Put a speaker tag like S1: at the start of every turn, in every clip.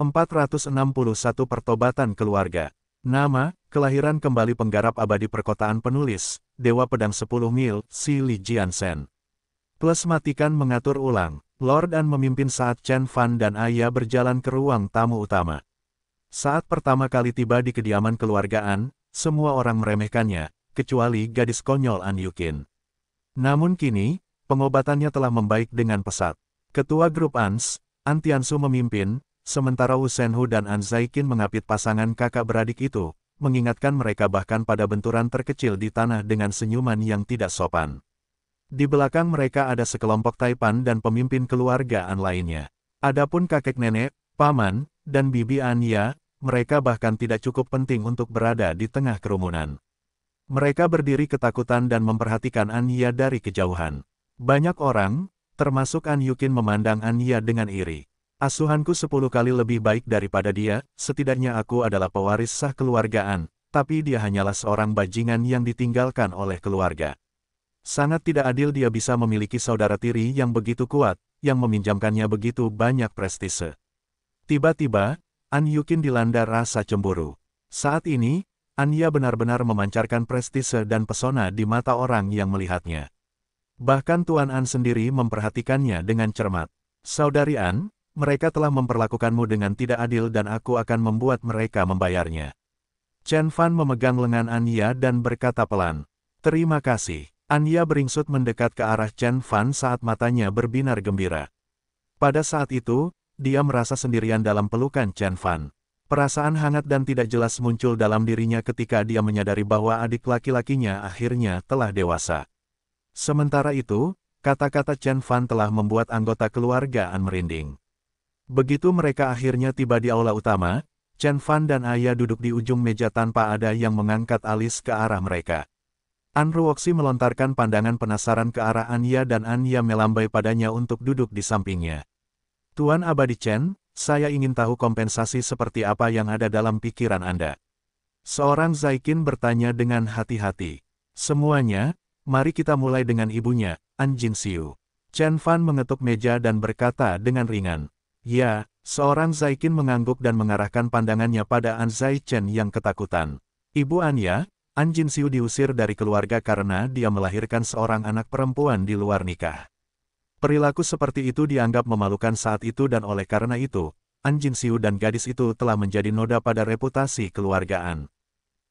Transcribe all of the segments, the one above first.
S1: 461 Pertobatan Keluarga Nama, kelahiran kembali penggarap abadi perkotaan penulis, Dewa Pedang 10 Mil, Si Li Jiansen. Plus matikan mengatur ulang, Lord An memimpin saat Chen Fan dan Aya berjalan ke ruang tamu utama. Saat pertama kali tiba di kediaman keluargaan, semua orang meremehkannya, kecuali gadis konyol An Yukin. Namun kini, pengobatannya telah membaik dengan pesat. Ketua grup ANS, Antiansu memimpin, Sementara Usenhu dan Zaikin mengapit pasangan kakak beradik itu, mengingatkan mereka bahkan pada benturan terkecil di tanah dengan senyuman yang tidak sopan. Di belakang mereka ada sekelompok Taipan dan pemimpin keluargaan lainnya. Adapun kakek nenek, paman, dan bibi Anya, mereka bahkan tidak cukup penting untuk berada di tengah kerumunan. Mereka berdiri ketakutan dan memperhatikan Anya dari kejauhan. Banyak orang, termasuk An Yukin memandang Anya dengan iri. Asuhanku sepuluh kali lebih baik daripada dia, setidaknya aku adalah pewaris sah keluargaan, tapi dia hanyalah seorang bajingan yang ditinggalkan oleh keluarga. Sangat tidak adil dia bisa memiliki saudara tiri yang begitu kuat, yang meminjamkannya begitu banyak prestise. Tiba-tiba, An Yukin dilanda rasa cemburu. Saat ini, Anya benar-benar memancarkan prestise dan pesona di mata orang yang melihatnya. Bahkan Tuan An sendiri memperhatikannya dengan cermat. Saudari An, mereka telah memperlakukanmu dengan tidak adil dan aku akan membuat mereka membayarnya. Chen Fan memegang lengan Anya dan berkata pelan, Terima kasih. Anya beringsut mendekat ke arah Chen Fan saat matanya berbinar gembira. Pada saat itu, dia merasa sendirian dalam pelukan Chen Fan. Perasaan hangat dan tidak jelas muncul dalam dirinya ketika dia menyadari bahwa adik laki-lakinya akhirnya telah dewasa. Sementara itu, kata-kata Chen Fan telah membuat anggota keluarga An merinding. Begitu mereka akhirnya tiba di aula utama, Chen Fan dan Aya duduk di ujung meja tanpa ada yang mengangkat alis ke arah mereka. An Ruoxi melontarkan pandangan penasaran ke arah Anya dan Anya melambai padanya untuk duduk di sampingnya. Tuan Abadi Chen, saya ingin tahu kompensasi seperti apa yang ada dalam pikiran Anda. Seorang Zaikin bertanya dengan hati-hati. Semuanya, mari kita mulai dengan ibunya, Anjin Siu. Chen Fan mengetuk meja dan berkata dengan ringan, Ya, seorang Zaikin mengangguk dan mengarahkan pandangannya pada An Zai Chen yang ketakutan. Ibu Anya, An ya, Jin Siu diusir dari keluarga karena dia melahirkan seorang anak perempuan di luar nikah. Perilaku seperti itu dianggap memalukan saat itu dan oleh karena itu, An Jin Siu dan gadis itu telah menjadi noda pada reputasi keluargaan.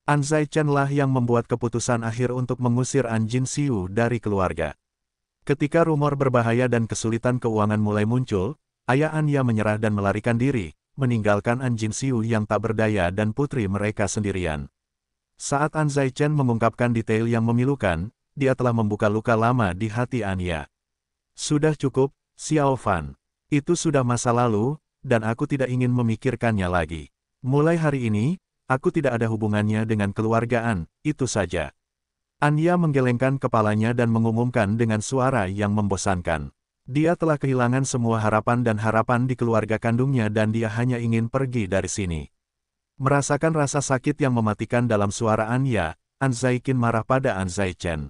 S1: An Zai Chen lah yang membuat keputusan akhir untuk mengusir An Jin Siu dari keluarga. Ketika rumor berbahaya dan kesulitan keuangan mulai muncul, Ayah Anya menyerah dan melarikan diri, meninggalkan Anjin Siu yang tak berdaya dan putri mereka sendirian. Saat An Zai Chen mengungkapkan detail yang memilukan, dia telah membuka luka lama di hati Anya. Sudah cukup, Xiao Fan. Itu sudah masa lalu, dan aku tidak ingin memikirkannya lagi. Mulai hari ini, aku tidak ada hubungannya dengan keluargaan, itu saja. Anya menggelengkan kepalanya dan mengumumkan dengan suara yang membosankan. Dia telah kehilangan semua harapan dan harapan di keluarga kandungnya dan dia hanya ingin pergi dari sini. Merasakan rasa sakit yang mematikan dalam suara Anya, Anzaikin marah pada Anzai Chen.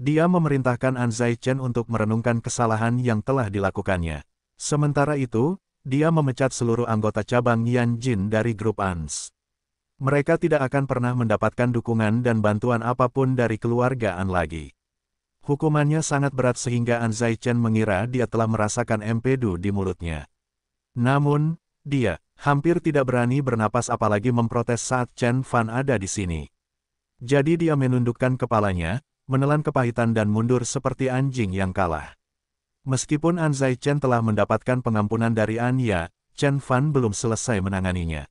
S1: Dia memerintahkan Anzai Chen untuk merenungkan kesalahan yang telah dilakukannya. Sementara itu, dia memecat seluruh anggota cabang Yan Jin dari grup ANS. Mereka tidak akan pernah mendapatkan dukungan dan bantuan apapun dari keluarga An lagi. Hukumannya sangat berat sehingga An Zaichen mengira dia telah merasakan empedu di mulutnya. Namun, dia hampir tidak berani bernapas apalagi memprotes saat Chen Fan ada di sini. Jadi dia menundukkan kepalanya, menelan kepahitan dan mundur seperti anjing yang kalah. Meskipun An Chen telah mendapatkan pengampunan dari An Ya, Chen Fan belum selesai menanganinya.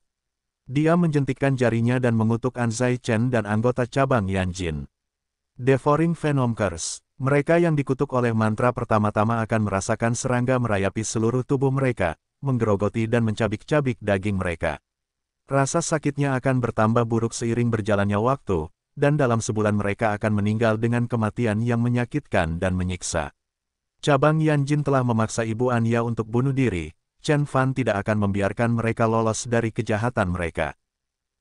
S1: Dia menjentikkan jarinya dan mengutuk An Chen dan anggota cabang Yan Jin. Devouring Venom Curse mereka yang dikutuk oleh mantra pertama-tama akan merasakan serangga merayapi seluruh tubuh mereka, menggerogoti dan mencabik-cabik daging mereka. Rasa sakitnya akan bertambah buruk seiring berjalannya waktu, dan dalam sebulan mereka akan meninggal dengan kematian yang menyakitkan dan menyiksa. Cabang Yan Jin telah memaksa Ibu Anya untuk bunuh diri, Chen Fan tidak akan membiarkan mereka lolos dari kejahatan mereka.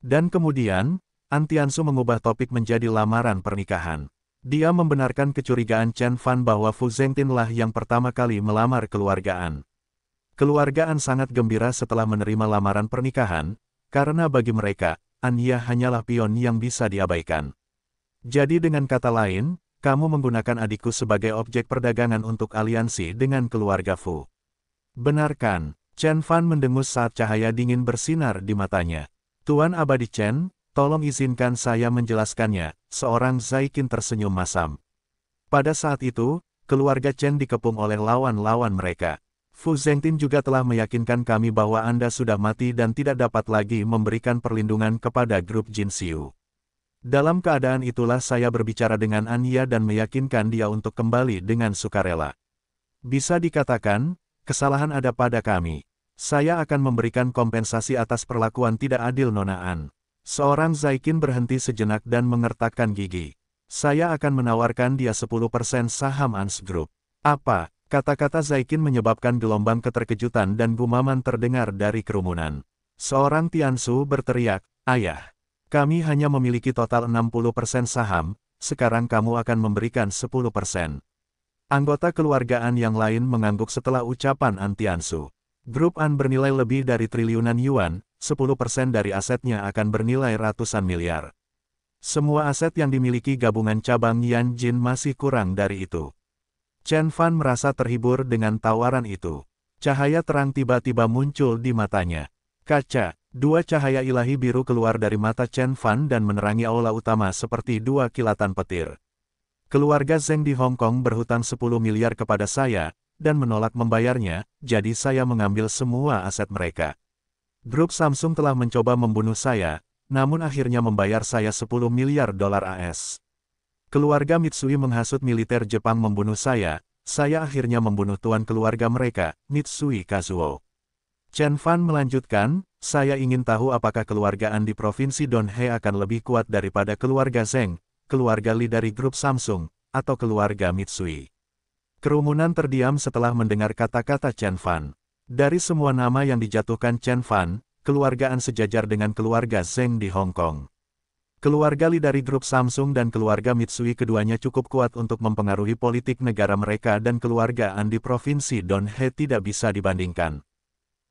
S1: Dan kemudian, Antiansu mengubah topik menjadi lamaran pernikahan. Dia membenarkan kecurigaan Chen Fan bahwa Fu Zhengtin lah yang pertama kali melamar keluargaan. Keluargaan sangat gembira setelah menerima lamaran pernikahan, karena bagi mereka, Anya hanyalah pion yang bisa diabaikan. Jadi dengan kata lain, kamu menggunakan adikku sebagai objek perdagangan untuk aliansi dengan keluarga Fu. Benarkan, Chen Fan mendengus saat cahaya dingin bersinar di matanya. Tuan Abadi Chen, tolong izinkan saya menjelaskannya, seorang Zaikin tersenyum masam. Pada saat itu, keluarga Chen dikepung oleh lawan-lawan mereka. Fu Zhengtin juga telah meyakinkan kami bahwa Anda sudah mati dan tidak dapat lagi memberikan perlindungan kepada grup Jin Xiu. Dalam keadaan itulah saya berbicara dengan Anya dan meyakinkan dia untuk kembali dengan sukarela. Bisa dikatakan, kesalahan ada pada kami. Saya akan memberikan kompensasi atas perlakuan tidak adil Nona An. Seorang Zaikin berhenti sejenak dan mengertakkan gigi. Saya akan menawarkan dia 10% saham Ans Group. Apa? Kata-kata Zaikin menyebabkan gelombang keterkejutan dan gumaman terdengar dari kerumunan. Seorang Tiansu berteriak, Ayah, kami hanya memiliki total 60% saham, sekarang kamu akan memberikan 10%. Anggota keluargaan yang lain mengangguk setelah ucapan An Tiansu. Grup An bernilai lebih dari triliunan yuan, 10% dari asetnya akan bernilai ratusan miliar. Semua aset yang dimiliki gabungan cabang Yan Jin masih kurang dari itu. Chen Fan merasa terhibur dengan tawaran itu. Cahaya terang tiba-tiba muncul di matanya. Kaca, dua cahaya ilahi biru keluar dari mata Chen Fan dan menerangi aula utama seperti dua kilatan petir. Keluarga Zeng di Hong Kong berhutang 10 miliar kepada saya, dan menolak membayarnya, jadi saya mengambil semua aset mereka. Grup Samsung telah mencoba membunuh saya, namun akhirnya membayar saya 10 miliar dolar AS. Keluarga Mitsui menghasut militer Jepang membunuh saya, saya akhirnya membunuh tuan keluarga mereka, Mitsui Kazuo. Chen Fan melanjutkan, saya ingin tahu apakah keluargaan di Provinsi He akan lebih kuat daripada keluarga Zeng, keluarga Li dari grup Samsung, atau keluarga Mitsui. Kerumunan terdiam setelah mendengar kata-kata Chen Fan. Dari semua nama yang dijatuhkan Chen Fan, keluargaan sejajar dengan keluarga Zeng di Hong Kong. Keluarga Li dari grup Samsung dan keluarga Mitsui keduanya cukup kuat untuk mempengaruhi politik negara mereka dan keluargaan di provinsi Don He tidak bisa dibandingkan.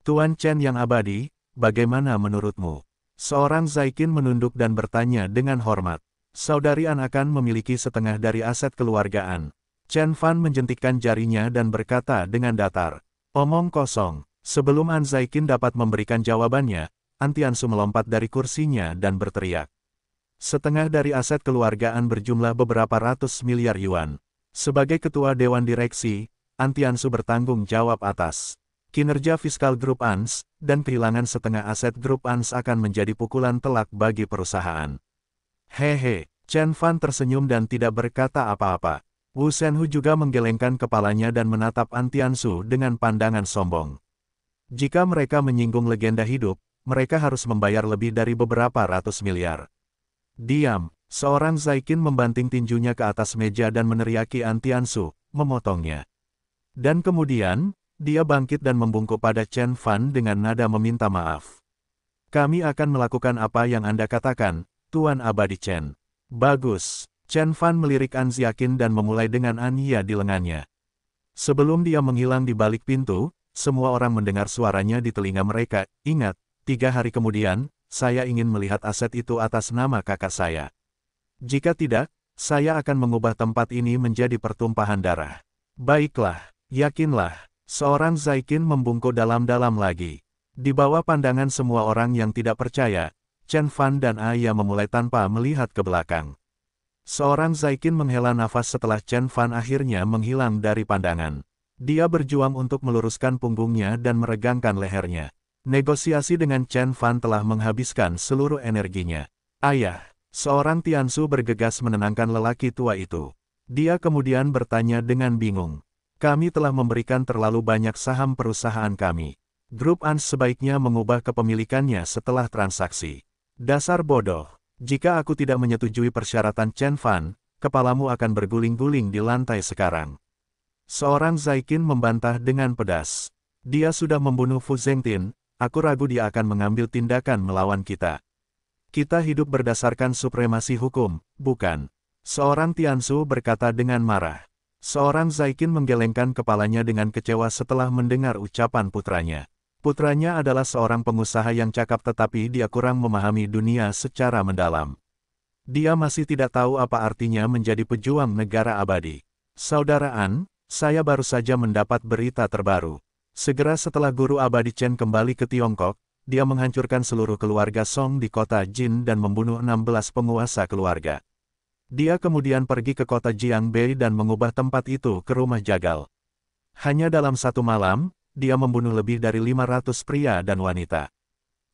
S1: Tuan Chen yang abadi, bagaimana menurutmu? Seorang Zaikin menunduk dan bertanya dengan hormat. Saudari An akan memiliki setengah dari aset keluargaan. Chen Fan menjentikkan jarinya dan berkata dengan datar, Omong kosong. Sebelum An Zaikin dapat memberikan jawabannya, Antiansu melompat dari kursinya dan berteriak. Setengah dari aset keluargaan berjumlah beberapa ratus miliar yuan. Sebagai ketua dewan direksi, Antiansu bertanggung jawab atas kinerja fiskal grup ANS, dan kehilangan setengah aset grup ANS akan menjadi pukulan telak bagi perusahaan. Hehe, Chen Fan tersenyum dan tidak berkata apa-apa. Wu Senhu juga menggelengkan kepalanya dan menatap Antiansu dengan pandangan sombong. Jika mereka menyinggung legenda hidup, mereka harus membayar lebih dari beberapa ratus miliar. Diam, seorang Zaikin membanting tinjunya ke atas meja dan meneriaki Antiansu, memotongnya. Dan kemudian, dia bangkit dan membungkuk pada Chen Fan dengan nada meminta maaf. Kami akan melakukan apa yang Anda katakan, Tuan Abadi Chen. Bagus. Chen Fan melirik An Ziakin dan memulai dengan Ania di lengannya. Sebelum dia menghilang di balik pintu, semua orang mendengar suaranya di telinga mereka, ingat, tiga hari kemudian, saya ingin melihat aset itu atas nama kakak saya. Jika tidak, saya akan mengubah tempat ini menjadi pertumpahan darah. Baiklah, yakinlah, seorang Zaikin membungkuk dalam-dalam lagi. Di bawah pandangan semua orang yang tidak percaya, Chen Fan dan Aya memulai tanpa melihat ke belakang. Seorang Zaikin menghela nafas setelah Chen Fan akhirnya menghilang dari pandangan. Dia berjuang untuk meluruskan punggungnya dan meregangkan lehernya. Negosiasi dengan Chen Fan telah menghabiskan seluruh energinya. Ayah, seorang Tiansu bergegas menenangkan lelaki tua itu. Dia kemudian bertanya dengan bingung. Kami telah memberikan terlalu banyak saham perusahaan kami. Grup An sebaiknya mengubah kepemilikannya setelah transaksi. Dasar bodoh. Jika aku tidak menyetujui persyaratan Chen Fan, kepalamu akan berguling-guling di lantai sekarang. Seorang Zaikin membantah dengan pedas. Dia sudah membunuh Fu Zengtin, aku ragu dia akan mengambil tindakan melawan kita. Kita hidup berdasarkan supremasi hukum, bukan? Seorang Tiansu berkata dengan marah. Seorang Zaikin menggelengkan kepalanya dengan kecewa setelah mendengar ucapan putranya. Putranya adalah seorang pengusaha yang cakap tetapi dia kurang memahami dunia secara mendalam. Dia masih tidak tahu apa artinya menjadi pejuang negara abadi. Saudaraan, saya baru saja mendapat berita terbaru. Segera setelah guru abadi Chen kembali ke Tiongkok, dia menghancurkan seluruh keluarga Song di kota Jin dan membunuh 16 penguasa keluarga. Dia kemudian pergi ke kota Jiangbei dan mengubah tempat itu ke rumah jagal. Hanya dalam satu malam, dia membunuh lebih dari 500 pria dan wanita.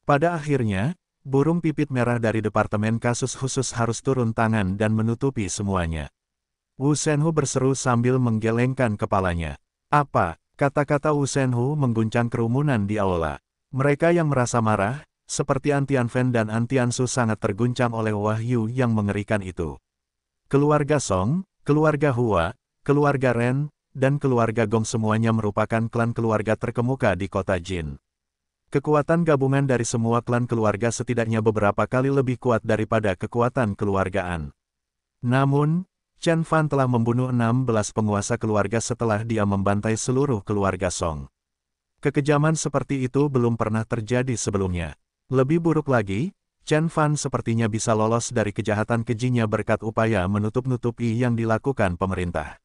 S1: Pada akhirnya, burung pipit merah dari Departemen Kasus Khusus harus turun tangan dan menutupi semuanya. Wu Senhu berseru sambil menggelengkan kepalanya. Apa? Kata-kata Wu Senhu mengguncang kerumunan di aula. Mereka yang merasa marah, seperti Antian Fen dan Antian Su sangat terguncang oleh wahyu yang mengerikan itu. Keluarga Song, keluarga Hua, keluarga Ren, dan keluarga Gong semuanya merupakan klan keluarga terkemuka di kota Jin. Kekuatan gabungan dari semua klan keluarga setidaknya beberapa kali lebih kuat daripada kekuatan keluargaan. Namun, Chen Fan telah membunuh 16 penguasa keluarga setelah dia membantai seluruh keluarga Song. Kekejaman seperti itu belum pernah terjadi sebelumnya. Lebih buruk lagi, Chen Fan sepertinya bisa lolos dari kejahatan kejinya berkat upaya menutup-nutupi yang dilakukan pemerintah.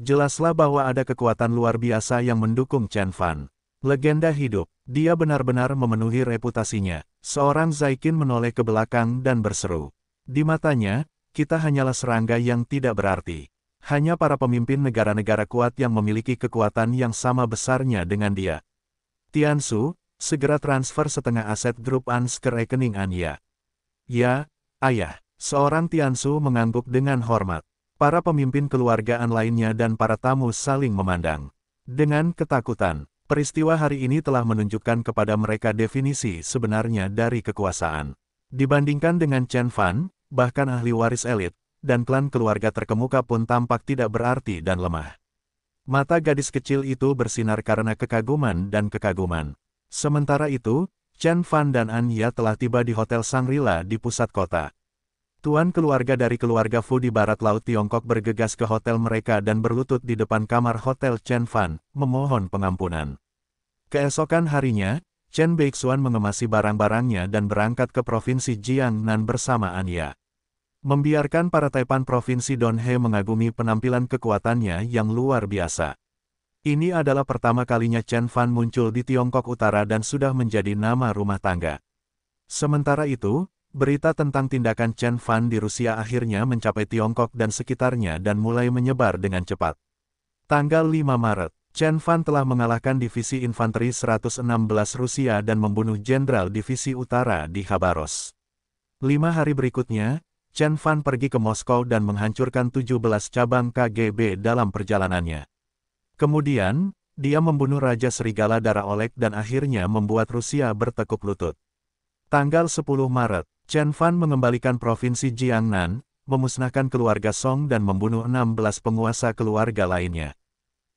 S1: Jelaslah bahwa ada kekuatan luar biasa yang mendukung Chen Fan. Legenda hidup, dia benar-benar memenuhi reputasinya. Seorang Zaikin menoleh ke belakang dan berseru. Di matanya, kita hanyalah serangga yang tidak berarti. Hanya para pemimpin negara-negara kuat yang memiliki kekuatan yang sama besarnya dengan dia. Tian Su, segera transfer setengah aset grup ANS ke rekening Anya. Ya, ayah, seorang Tian Su mengangguk dengan hormat. Para pemimpin keluargaan lainnya dan para tamu saling memandang. Dengan ketakutan, peristiwa hari ini telah menunjukkan kepada mereka definisi sebenarnya dari kekuasaan. Dibandingkan dengan Chen Fan, bahkan ahli waris elit, dan klan keluarga terkemuka pun tampak tidak berarti dan lemah. Mata gadis kecil itu bersinar karena kekaguman dan kekaguman. Sementara itu, Chen Fan dan Anya telah tiba di Hotel Sangrila di pusat kota. Tuan keluarga dari keluarga Fu di barat laut Tiongkok bergegas ke hotel mereka dan berlutut di depan kamar hotel Chen Fan, memohon pengampunan. Keesokan harinya, Chen Beixuan mengemasi barang-barangnya dan berangkat ke provinsi Jiangnan bersama Anya. Membiarkan para Taipan provinsi Donhe mengagumi penampilan kekuatannya yang luar biasa. Ini adalah pertama kalinya Chen Fan muncul di Tiongkok Utara dan sudah menjadi nama rumah tangga. Sementara itu, Berita tentang tindakan Chen Fan di Rusia akhirnya mencapai Tiongkok dan sekitarnya dan mulai menyebar dengan cepat. Tanggal 5 Maret, Chen Fan telah mengalahkan Divisi Infanteri 116 Rusia dan membunuh Jenderal Divisi Utara di Khabarovsk. Lima hari berikutnya, Chen Fan pergi ke Moskow dan menghancurkan 17 cabang KGB dalam perjalanannya. Kemudian, dia membunuh Raja Serigala Darah Oleg dan akhirnya membuat Rusia bertekuk lutut. Tanggal 10 Maret, Chen Fan mengembalikan provinsi Jiangnan, memusnahkan keluarga Song dan membunuh 16 penguasa keluarga lainnya.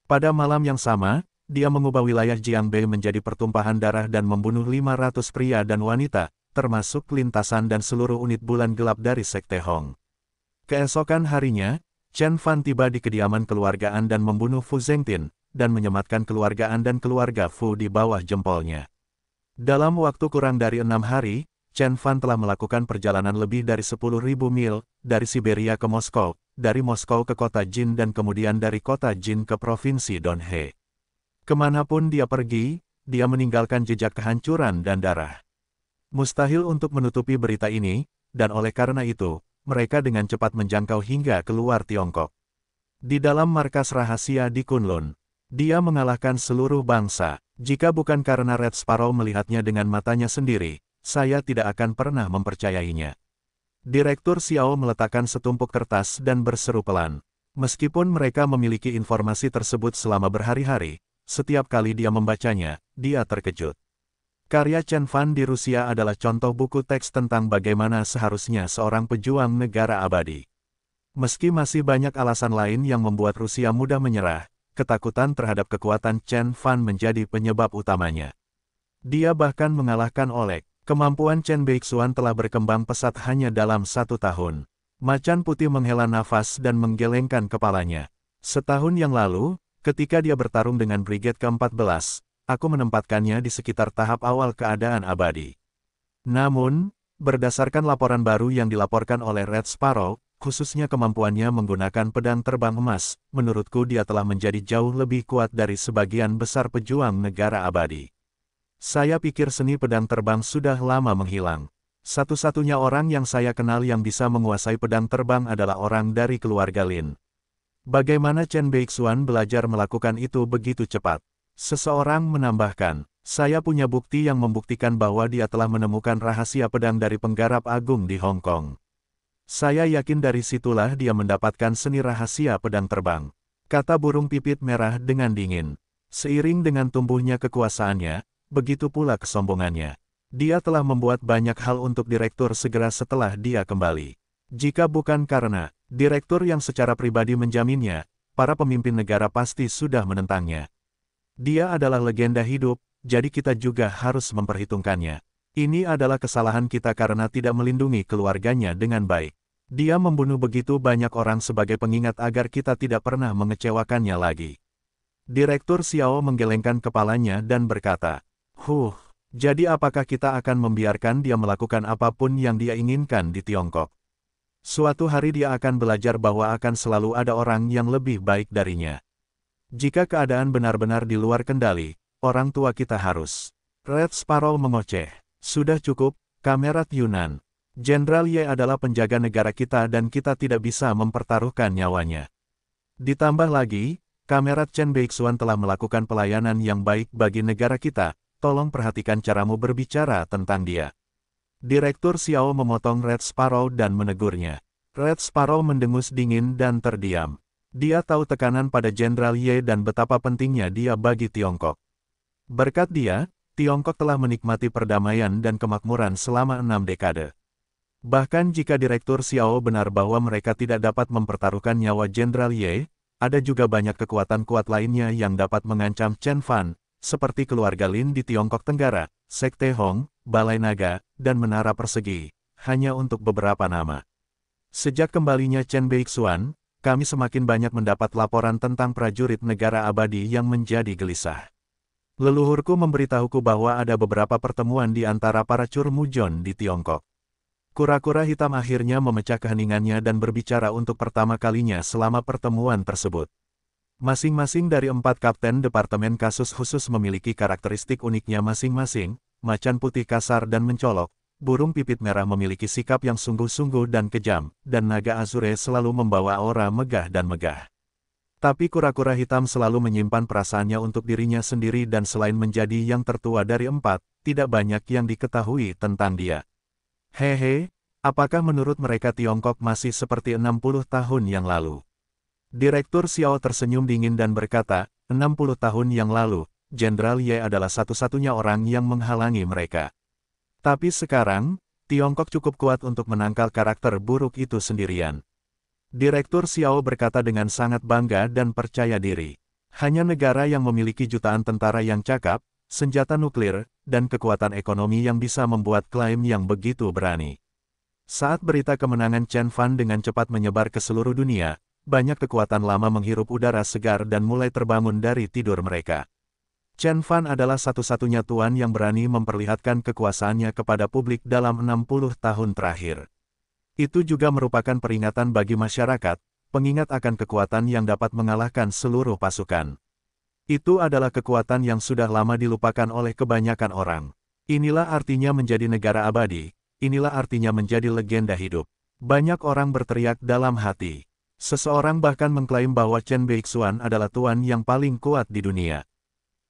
S1: Pada malam yang sama, dia mengubah wilayah Jiangbei menjadi pertumpahan darah dan membunuh 500 pria dan wanita, termasuk lintasan dan seluruh unit bulan gelap dari Sekte Hong. Keesokan harinya, Chen Fan tiba di kediaman keluarga An dan membunuh Fu Zengtin, dan menyematkan keluarga An dan keluarga Fu di bawah jempolnya. Dalam waktu kurang dari enam hari, Chen Fan telah melakukan perjalanan lebih dari 10.000 mil, dari Siberia ke Moskow, dari Moskow ke kota Jin dan kemudian dari kota Jin ke provinsi Donhe. Kemanapun dia pergi, dia meninggalkan jejak kehancuran dan darah. Mustahil untuk menutupi berita ini, dan oleh karena itu, mereka dengan cepat menjangkau hingga keluar Tiongkok. Di dalam markas rahasia di Kunlun, dia mengalahkan seluruh bangsa. Jika bukan karena Red Sparrow melihatnya dengan matanya sendiri, saya tidak akan pernah mempercayainya. Direktur Xiao meletakkan setumpuk kertas dan berseru pelan. Meskipun mereka memiliki informasi tersebut selama berhari-hari, setiap kali dia membacanya, dia terkejut. Karya Chen Fan di Rusia adalah contoh buku teks tentang bagaimana seharusnya seorang pejuang negara abadi. Meski masih banyak alasan lain yang membuat Rusia mudah menyerah, ketakutan terhadap kekuatan Chen Fan menjadi penyebab utamanya. Dia bahkan mengalahkan Oleg, Kemampuan Chen Beixuan telah berkembang pesat hanya dalam satu tahun. Macan putih menghela nafas dan menggelengkan kepalanya. Setahun yang lalu, ketika dia bertarung dengan Brigade ke-14, aku menempatkannya di sekitar tahap awal keadaan abadi. Namun, berdasarkan laporan baru yang dilaporkan oleh Red Sparrow, khususnya kemampuannya menggunakan pedang terbang emas, menurutku dia telah menjadi jauh lebih kuat dari sebagian besar pejuang negara abadi. Saya pikir seni pedang terbang sudah lama menghilang. Satu-satunya orang yang saya kenal yang bisa menguasai pedang terbang adalah orang dari keluarga Lin. Bagaimana Chen Beixuan belajar melakukan itu begitu cepat? Seseorang menambahkan, saya punya bukti yang membuktikan bahwa dia telah menemukan rahasia pedang dari penggarap agung di Hong Kong. Saya yakin dari situlah dia mendapatkan seni rahasia pedang terbang. Kata burung pipit merah dengan dingin. Seiring dengan tumbuhnya kekuasaannya, begitu pula kesombongannya. Dia telah membuat banyak hal untuk direktur segera setelah dia kembali. Jika bukan karena direktur yang secara pribadi menjaminnya, para pemimpin negara pasti sudah menentangnya. Dia adalah legenda hidup, jadi kita juga harus memperhitungkannya. Ini adalah kesalahan kita karena tidak melindungi keluarganya dengan baik. Dia membunuh begitu banyak orang sebagai pengingat agar kita tidak pernah mengecewakannya lagi. Direktur Xiao menggelengkan kepalanya dan berkata, Huh, jadi apakah kita akan membiarkan dia melakukan apapun yang dia inginkan di Tiongkok? Suatu hari dia akan belajar bahwa akan selalu ada orang yang lebih baik darinya. Jika keadaan benar-benar di luar kendali, orang tua kita harus. Red Sparrow mengoceh. Sudah cukup, Kamerat Yunan. Jenderal Ye adalah penjaga negara kita dan kita tidak bisa mempertaruhkan nyawanya. Ditambah lagi, Kamerat Chen Beixuan telah melakukan pelayanan yang baik bagi negara kita, tolong perhatikan caramu berbicara tentang dia. Direktur Xiao memotong Red Sparrow dan menegurnya. Red Sparrow mendengus dingin dan terdiam. Dia tahu tekanan pada Jenderal Ye dan betapa pentingnya dia bagi Tiongkok. Berkat dia, Tiongkok telah menikmati perdamaian dan kemakmuran selama enam dekade. Bahkan jika Direktur Xiao benar bahwa mereka tidak dapat mempertaruhkan nyawa Jenderal Ye, ada juga banyak kekuatan kuat lainnya yang dapat mengancam Chen Fan, seperti keluarga Lin di Tiongkok Tenggara, Sekte Hong, Balai Naga, dan Menara Persegi, hanya untuk beberapa nama. Sejak kembalinya Chen Beixuan, kami semakin banyak mendapat laporan tentang prajurit negara abadi yang menjadi gelisah. Leluhurku memberitahuku bahwa ada beberapa pertemuan di antara para curmujon di Tiongkok. Kura-kura hitam akhirnya memecah keheningannya dan berbicara untuk pertama kalinya selama pertemuan tersebut. Masing-masing dari empat kapten Departemen Kasus Khusus memiliki karakteristik uniknya masing-masing, macan putih kasar dan mencolok, burung pipit merah memiliki sikap yang sungguh-sungguh dan kejam, dan naga azure selalu membawa aura megah dan megah. Tapi kura-kura hitam selalu menyimpan perasaannya untuk dirinya sendiri dan selain menjadi yang tertua dari empat, tidak banyak yang diketahui tentang dia. Hehe, apakah menurut mereka Tiongkok masih seperti 60 tahun yang lalu? Direktur Xiao tersenyum dingin dan berkata, 60 tahun yang lalu, Jenderal Ye adalah satu-satunya orang yang menghalangi mereka. Tapi sekarang, Tiongkok cukup kuat untuk menangkal karakter buruk itu sendirian. Direktur Xiao berkata dengan sangat bangga dan percaya diri. Hanya negara yang memiliki jutaan tentara yang cakap, senjata nuklir, dan kekuatan ekonomi yang bisa membuat klaim yang begitu berani. Saat berita kemenangan Chen Fan dengan cepat menyebar ke seluruh dunia, banyak kekuatan lama menghirup udara segar dan mulai terbangun dari tidur mereka. Chen Fan adalah satu-satunya tuan yang berani memperlihatkan kekuasaannya kepada publik dalam 60 tahun terakhir. Itu juga merupakan peringatan bagi masyarakat, pengingat akan kekuatan yang dapat mengalahkan seluruh pasukan. Itu adalah kekuatan yang sudah lama dilupakan oleh kebanyakan orang. Inilah artinya menjadi negara abadi, inilah artinya menjadi legenda hidup. Banyak orang berteriak dalam hati. Seseorang bahkan mengklaim bahwa Chen Beixuan adalah tuan yang paling kuat di dunia.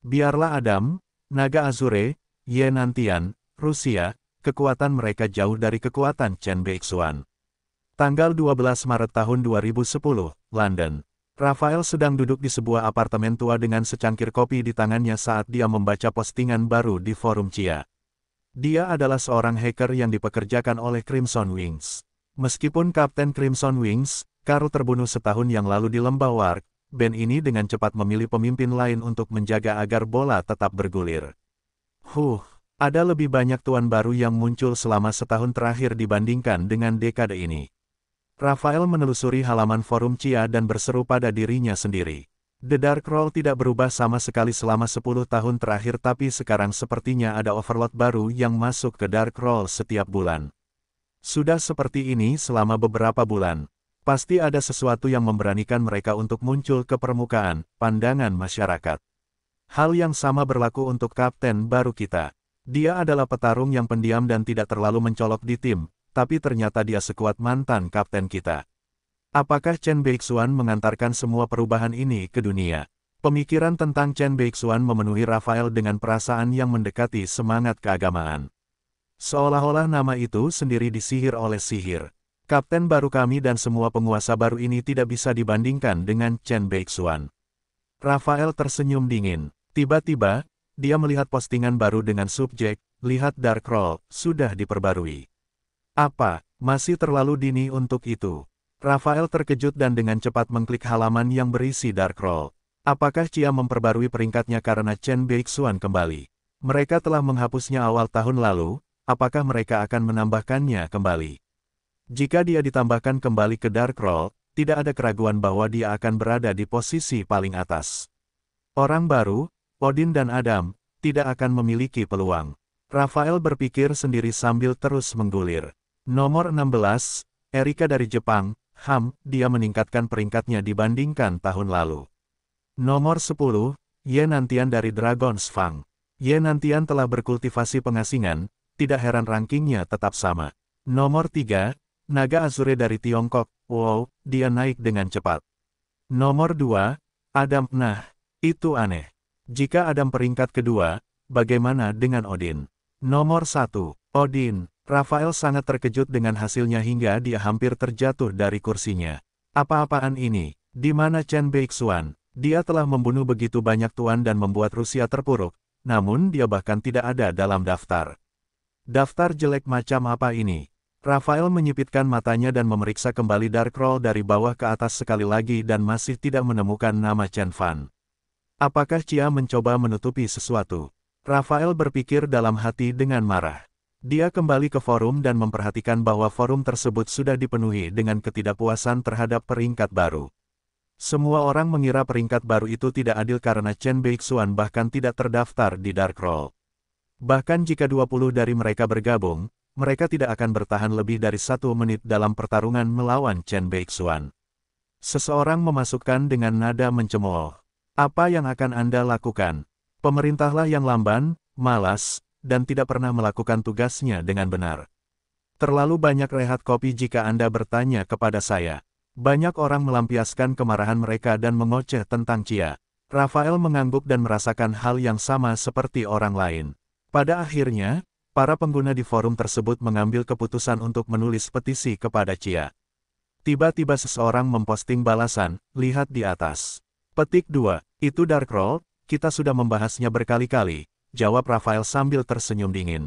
S1: Biarlah Adam, Naga Azure, Yenantian, Rusia, kekuatan mereka jauh dari kekuatan Chen Beixuan. Tanggal 12 Maret tahun 2010, London. Rafael sedang duduk di sebuah apartemen tua dengan secangkir kopi di tangannya saat dia membaca postingan baru di forum Cia. Dia adalah seorang hacker yang dipekerjakan oleh Crimson Wings. Meskipun Kapten Crimson Wings, Karu terbunuh setahun yang lalu di lembah Lembawar, band ini dengan cepat memilih pemimpin lain untuk menjaga agar bola tetap bergulir. Huh, ada lebih banyak tuan baru yang muncul selama setahun terakhir dibandingkan dengan dekade ini. Rafael menelusuri halaman forum Cia dan berseru pada dirinya sendiri. The Dark Roll tidak berubah sama sekali selama 10 tahun terakhir tapi sekarang sepertinya ada overload baru yang masuk ke Dark Roll setiap bulan. Sudah seperti ini selama beberapa bulan, Pasti ada sesuatu yang memberanikan mereka untuk muncul ke permukaan, pandangan masyarakat. Hal yang sama berlaku untuk kapten baru kita. Dia adalah petarung yang pendiam dan tidak terlalu mencolok di tim, tapi ternyata dia sekuat mantan kapten kita. Apakah Chen Beixuan mengantarkan semua perubahan ini ke dunia? Pemikiran tentang Chen Beixuan memenuhi Rafael dengan perasaan yang mendekati semangat keagamaan. Seolah-olah nama itu sendiri disihir oleh sihir. Kapten baru kami dan semua penguasa baru ini tidak bisa dibandingkan dengan Chen Beixuan. Rafael tersenyum dingin. Tiba-tiba, dia melihat postingan baru dengan subjek, lihat Dark Roll, sudah diperbarui. Apa, masih terlalu dini untuk itu? Rafael terkejut dan dengan cepat mengklik halaman yang berisi Dark Roll. Apakah Chia memperbarui peringkatnya karena Chen Beixuan kembali? Mereka telah menghapusnya awal tahun lalu, apakah mereka akan menambahkannya kembali? Jika dia ditambahkan kembali ke Dark tidak ada keraguan bahwa dia akan berada di posisi paling atas. Orang baru, Odin dan Adam, tidak akan memiliki peluang. Rafael berpikir sendiri sambil terus menggulir. Nomor 16, Erika dari Jepang, HAM, dia meningkatkan peringkatnya dibandingkan tahun lalu. Nomor 10, Ye Nantian dari Dragon's Fang. Ye Nantian telah berkultivasi pengasingan, tidak heran rankingnya tetap sama. Nomor 3, Naga Azure dari Tiongkok, wow, dia naik dengan cepat. Nomor 2, Adam Nah, itu aneh. Jika Adam peringkat kedua, bagaimana dengan Odin? Nomor 1, Odin, Rafael sangat terkejut dengan hasilnya hingga dia hampir terjatuh dari kursinya. Apa-apaan ini? Di mana Chen Beixuan? Dia telah membunuh begitu banyak tuan dan membuat Rusia terpuruk, namun dia bahkan tidak ada dalam daftar. Daftar jelek macam apa ini? Rafael menyipitkan matanya dan memeriksa kembali Darkroll dari bawah ke atas sekali lagi dan masih tidak menemukan nama Chen Fan. Apakah Cia mencoba menutupi sesuatu? Rafael berpikir dalam hati dengan marah. Dia kembali ke forum dan memperhatikan bahwa forum tersebut sudah dipenuhi dengan ketidakpuasan terhadap peringkat baru. Semua orang mengira peringkat baru itu tidak adil karena Chen Beixuan bahkan tidak terdaftar di Darkroll. Bahkan jika 20 dari mereka bergabung, mereka tidak akan bertahan lebih dari satu menit dalam pertarungan melawan Chen Beixuan. Seseorang memasukkan dengan nada mencemooh. Apa yang akan Anda lakukan? Pemerintahlah yang lamban, malas, dan tidak pernah melakukan tugasnya dengan benar. Terlalu banyak rehat kopi jika Anda bertanya kepada saya. Banyak orang melampiaskan kemarahan mereka dan mengoceh tentang Cia. Rafael mengangguk dan merasakan hal yang sama seperti orang lain. Pada akhirnya, para pengguna di forum tersebut mengambil keputusan untuk menulis petisi kepada Cia. Tiba-tiba seseorang memposting balasan, lihat di atas. Petik 2, itu Darkroll, kita sudah membahasnya berkali-kali, jawab Rafael sambil tersenyum dingin.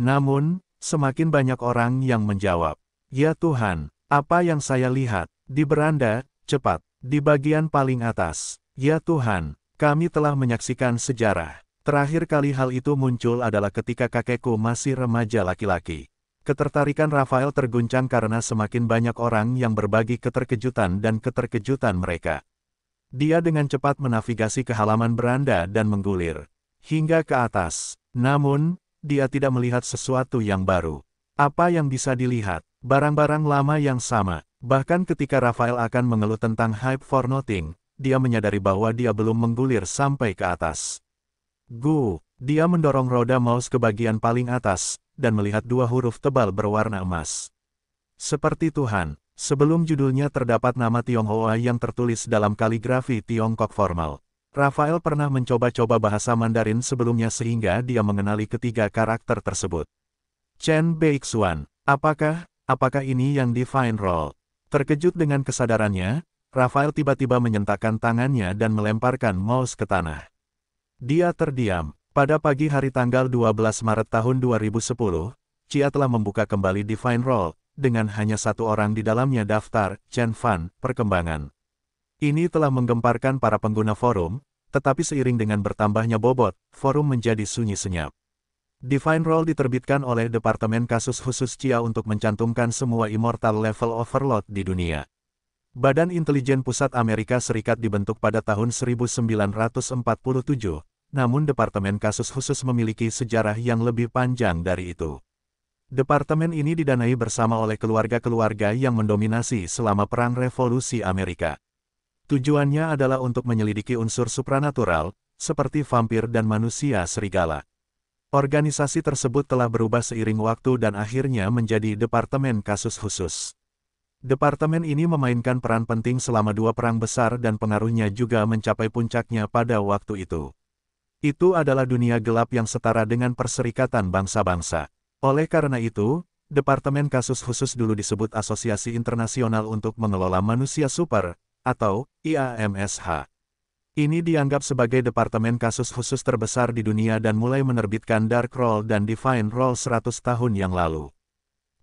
S1: Namun, semakin banyak orang yang menjawab, Ya Tuhan, apa yang saya lihat, di beranda, cepat, di bagian paling atas, Ya Tuhan, kami telah menyaksikan sejarah. Terakhir kali hal itu muncul adalah ketika kakekku masih remaja laki-laki. Ketertarikan Rafael terguncang karena semakin banyak orang yang berbagi keterkejutan dan keterkejutan mereka. Dia dengan cepat menavigasi ke halaman beranda dan menggulir. Hingga ke atas. Namun, dia tidak melihat sesuatu yang baru. Apa yang bisa dilihat? Barang-barang lama yang sama. Bahkan ketika Rafael akan mengeluh tentang hype for nothing, dia menyadari bahwa dia belum menggulir sampai ke atas. Gu, dia mendorong roda mouse ke bagian paling atas, dan melihat dua huruf tebal berwarna emas. Seperti Tuhan, sebelum judulnya terdapat nama Tionghoa yang tertulis dalam kaligrafi Tiongkok formal. Rafael pernah mencoba-coba bahasa Mandarin sebelumnya sehingga dia mengenali ketiga karakter tersebut. Chen Beixuan, apakah, apakah ini yang define role? Terkejut dengan kesadarannya, Rafael tiba-tiba menyentakkan tangannya dan melemparkan mouse ke tanah. Dia terdiam. Pada pagi hari tanggal 12 Maret tahun 2010, Chia telah membuka kembali Divine Roll, dengan hanya satu orang di dalamnya daftar, Chen Fan, perkembangan. Ini telah menggemparkan para pengguna forum, tetapi seiring dengan bertambahnya bobot, forum menjadi sunyi senyap. Divine Roll diterbitkan oleh Departemen Kasus Khusus Chia untuk mencantumkan semua Immortal Level Overload di dunia. Badan Intelijen Pusat Amerika Serikat dibentuk pada tahun 1947, namun Departemen Kasus Khusus memiliki sejarah yang lebih panjang dari itu. Departemen ini didanai bersama oleh keluarga-keluarga yang mendominasi selama Perang Revolusi Amerika. Tujuannya adalah untuk menyelidiki unsur supranatural, seperti vampir dan manusia serigala. Organisasi tersebut telah berubah seiring waktu dan akhirnya menjadi Departemen Kasus Khusus. Departemen ini memainkan peran penting selama dua perang besar dan pengaruhnya juga mencapai puncaknya pada waktu itu. Itu adalah dunia gelap yang setara dengan perserikatan bangsa-bangsa. Oleh karena itu, Departemen Kasus Khusus dulu disebut Asosiasi Internasional untuk Mengelola Manusia Super, atau IAMSH. Ini dianggap sebagai Departemen Kasus Khusus terbesar di dunia dan mulai menerbitkan Dark Roll dan Divine Roll 100 tahun yang lalu.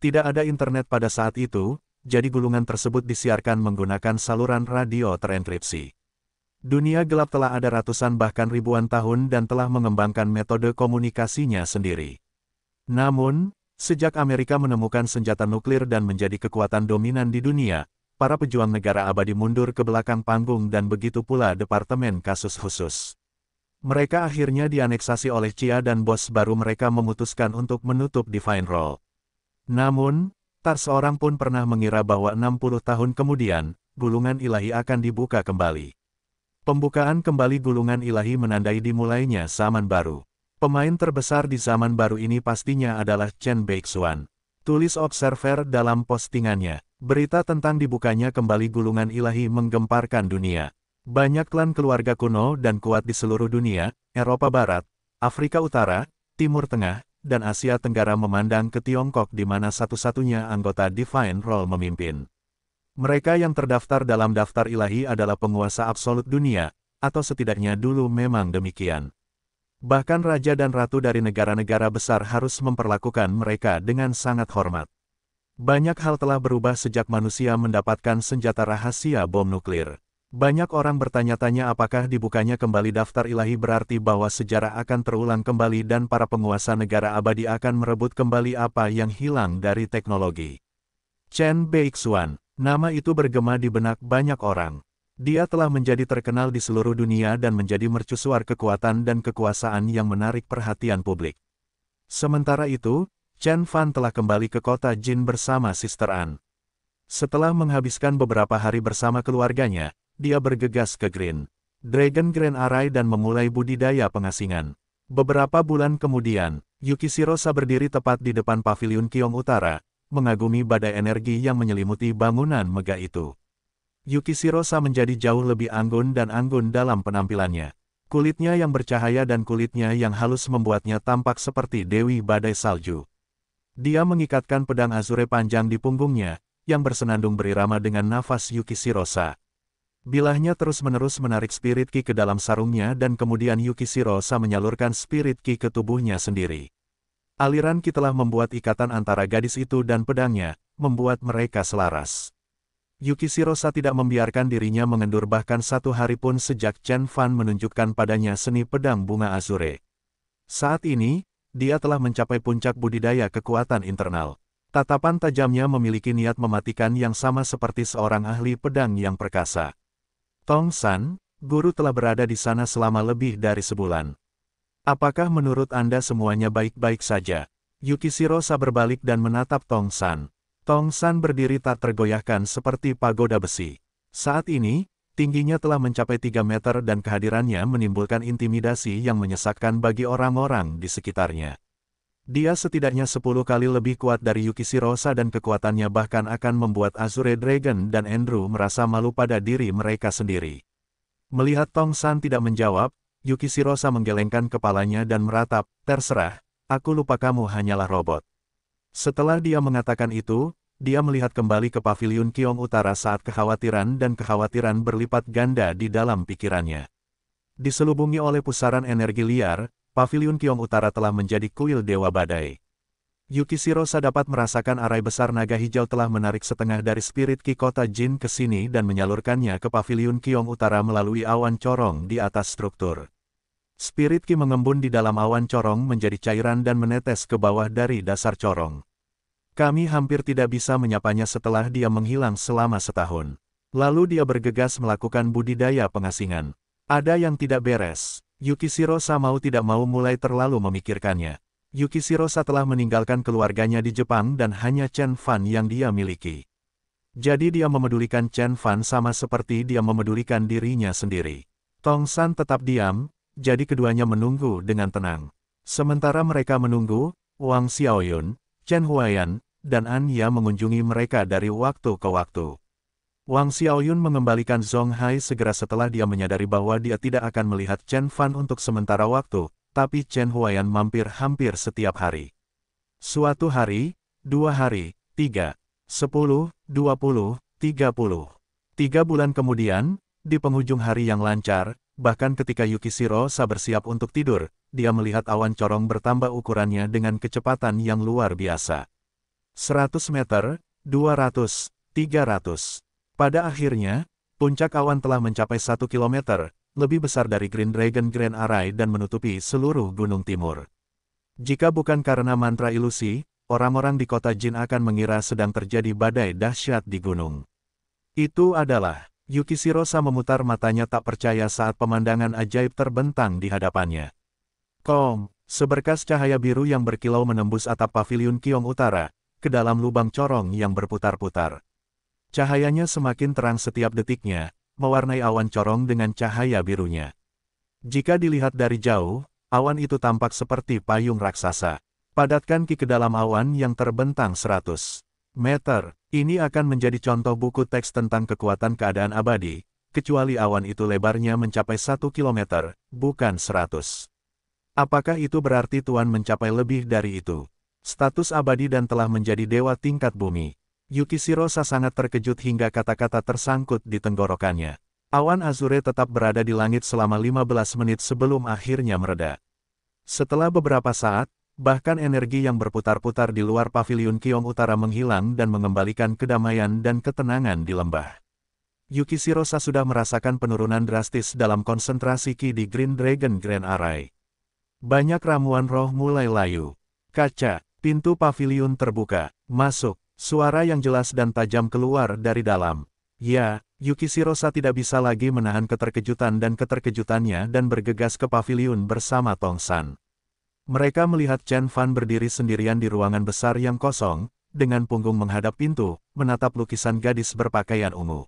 S1: Tidak ada internet pada saat itu, jadi gulungan tersebut disiarkan menggunakan saluran radio terenkripsi. Dunia gelap telah ada ratusan bahkan ribuan tahun dan telah mengembangkan metode komunikasinya sendiri. Namun, sejak Amerika menemukan senjata nuklir dan menjadi kekuatan dominan di dunia, para pejuang negara abadi mundur ke belakang panggung dan begitu pula Departemen Kasus Khusus. Mereka akhirnya dianeksasi oleh Cia dan bos baru mereka memutuskan untuk menutup Divine Roll. Namun, Tak seorang pun pernah mengira bahwa 60 tahun kemudian, gulungan ilahi akan dibuka kembali. Pembukaan kembali gulungan ilahi menandai dimulainya zaman baru. Pemain terbesar di zaman baru ini pastinya adalah Chen Beixuan, Tulis Observer dalam postingannya, berita tentang dibukanya kembali gulungan ilahi menggemparkan dunia. Banyak klan keluarga kuno dan kuat di seluruh dunia, Eropa Barat, Afrika Utara, Timur Tengah, dan Asia Tenggara memandang ke Tiongkok di mana satu-satunya anggota Divine Role memimpin. Mereka yang terdaftar dalam daftar ilahi adalah penguasa absolut dunia, atau setidaknya dulu memang demikian. Bahkan raja dan ratu dari negara-negara besar harus memperlakukan mereka dengan sangat hormat. Banyak hal telah berubah sejak manusia mendapatkan senjata rahasia bom nuklir. Banyak orang bertanya-tanya apakah dibukanya kembali daftar ilahi berarti bahwa sejarah akan terulang kembali dan para penguasa negara abadi akan merebut kembali apa yang hilang dari teknologi. Chen Beixuan, nama itu bergema di benak banyak orang. Dia telah menjadi terkenal di seluruh dunia dan menjadi mercusuar kekuatan dan kekuasaan yang menarik perhatian publik. Sementara itu, Chen Fan telah kembali ke kota Jin bersama Sister An. Setelah menghabiskan beberapa hari bersama keluarganya, dia bergegas ke Green Dragon Grand Array dan memulai budidaya pengasingan. Beberapa bulan kemudian, Yukishiro berdiri tepat di depan paviliun Kiong Utara, mengagumi badai energi yang menyelimuti bangunan megah itu. Yukishiro menjadi jauh lebih anggun dan anggun dalam penampilannya. Kulitnya yang bercahaya dan kulitnya yang halus membuatnya tampak seperti Dewi Badai Salju. Dia mengikatkan pedang azure panjang di punggungnya, yang bersenandung berirama dengan nafas Yukishiro Sa. Bilahnya terus-menerus menarik spirit ki ke dalam sarungnya dan kemudian Shirosa menyalurkan spirit ki ke tubuhnya sendiri. Aliran ki telah membuat ikatan antara gadis itu dan pedangnya, membuat mereka selaras. Shirosa tidak membiarkan dirinya mengendur bahkan satu hari pun sejak Chen Fan menunjukkan padanya seni pedang bunga azure. Saat ini, dia telah mencapai puncak budidaya kekuatan internal. Tatapan tajamnya memiliki niat mematikan yang sama seperti seorang ahli pedang yang perkasa. Tong San, guru telah berada di sana selama lebih dari sebulan. Apakah menurut Anda semuanya baik-baik saja? Yukishiro Sa berbalik dan menatap Tong San. Tong San berdiri tak tergoyahkan seperti pagoda besi. Saat ini, tingginya telah mencapai 3 meter dan kehadirannya menimbulkan intimidasi yang menyesakkan bagi orang-orang di sekitarnya. Dia setidaknya sepuluh kali lebih kuat dari Yukisi Rosa dan kekuatannya bahkan akan membuat Azure Dragon dan Andrew merasa malu pada diri mereka sendiri. Melihat Tong San tidak menjawab, Yukisi Rosa menggelengkan kepalanya dan meratap, terserah, aku lupa kamu hanyalah robot. Setelah dia mengatakan itu, dia melihat kembali ke paviliun Kiong Utara saat kekhawatiran dan kekhawatiran berlipat ganda di dalam pikirannya. Diselubungi oleh pusaran energi liar, Paviliun Kiong Utara telah menjadi kuil Dewa Badai. Yukishiro dapat merasakan arai besar naga hijau telah menarik setengah dari spirit Ki kota Jin ke sini dan menyalurkannya ke paviliun Kiong Utara melalui awan corong di atas struktur. Spirit Ki mengembun di dalam awan corong menjadi cairan dan menetes ke bawah dari dasar corong. Kami hampir tidak bisa menyapanya setelah dia menghilang selama setahun. Lalu dia bergegas melakukan budidaya pengasingan. Ada yang tidak beres. Yukishiro mau tidak mau mulai terlalu memikirkannya. Yukishiro telah meninggalkan keluarganya di Jepang dan hanya Chen Fan yang dia miliki. Jadi dia memedulikan Chen Fan sama seperti dia memedulikan dirinya sendiri. Tong San tetap diam, jadi keduanya menunggu dengan tenang. Sementara mereka menunggu, Wang Xiaoyun, Chen Huayan, dan An Ya mengunjungi mereka dari waktu ke waktu. Wang Xiaoyun mengembalikan Zhong Hai segera setelah dia menyadari bahwa dia tidak akan melihat Chen Fan untuk sementara waktu, tapi Chen Huayan mampir hampir setiap hari. Suatu hari, dua hari, tiga, sepuluh, dua puluh, tiga puluh. Tiga bulan kemudian, di penghujung hari yang lancar, bahkan ketika Yukishiro sabar siap untuk tidur, dia melihat awan corong bertambah ukurannya dengan kecepatan yang luar biasa. 100 meter, 200, 300. Pada akhirnya, puncak awan telah mencapai satu kilometer, lebih besar dari Green Dragon Grand Array dan menutupi seluruh gunung timur. Jika bukan karena mantra ilusi, orang-orang di kota Jin akan mengira sedang terjadi badai dahsyat di gunung. Itu adalah, Yukisirosa memutar matanya tak percaya saat pemandangan ajaib terbentang di hadapannya. Kom, seberkas cahaya biru yang berkilau menembus atap paviliun Kiong Utara, ke dalam lubang corong yang berputar-putar. Cahayanya semakin terang setiap detiknya, mewarnai awan corong dengan cahaya birunya. Jika dilihat dari jauh, awan itu tampak seperti payung raksasa. Padatkan ki ke dalam awan yang terbentang 100 meter. Ini akan menjadi contoh buku teks tentang kekuatan keadaan abadi, kecuali awan itu lebarnya mencapai 1 km, bukan 100. Apakah itu berarti Tuan mencapai lebih dari itu? Status abadi dan telah menjadi dewa tingkat bumi. Yukishiro sangat terkejut hingga kata-kata tersangkut di tenggorokannya. Awan Azure tetap berada di langit selama 15 menit sebelum akhirnya mereda. Setelah beberapa saat, bahkan energi yang berputar-putar di luar pavilion Kiong Utara menghilang dan mengembalikan kedamaian dan ketenangan di lembah. Yukishiro sudah merasakan penurunan drastis dalam konsentrasi Ki di Green Dragon Grand Array. Banyak ramuan roh mulai layu. Kaca, pintu pavilion terbuka, masuk. Suara yang jelas dan tajam keluar dari dalam. Ya, Yukishiro Sa tidak bisa lagi menahan keterkejutan dan keterkejutannya dan bergegas ke paviliun bersama Tong San. Mereka melihat Chen Fan berdiri sendirian di ruangan besar yang kosong, dengan punggung menghadap pintu, menatap lukisan gadis berpakaian ungu.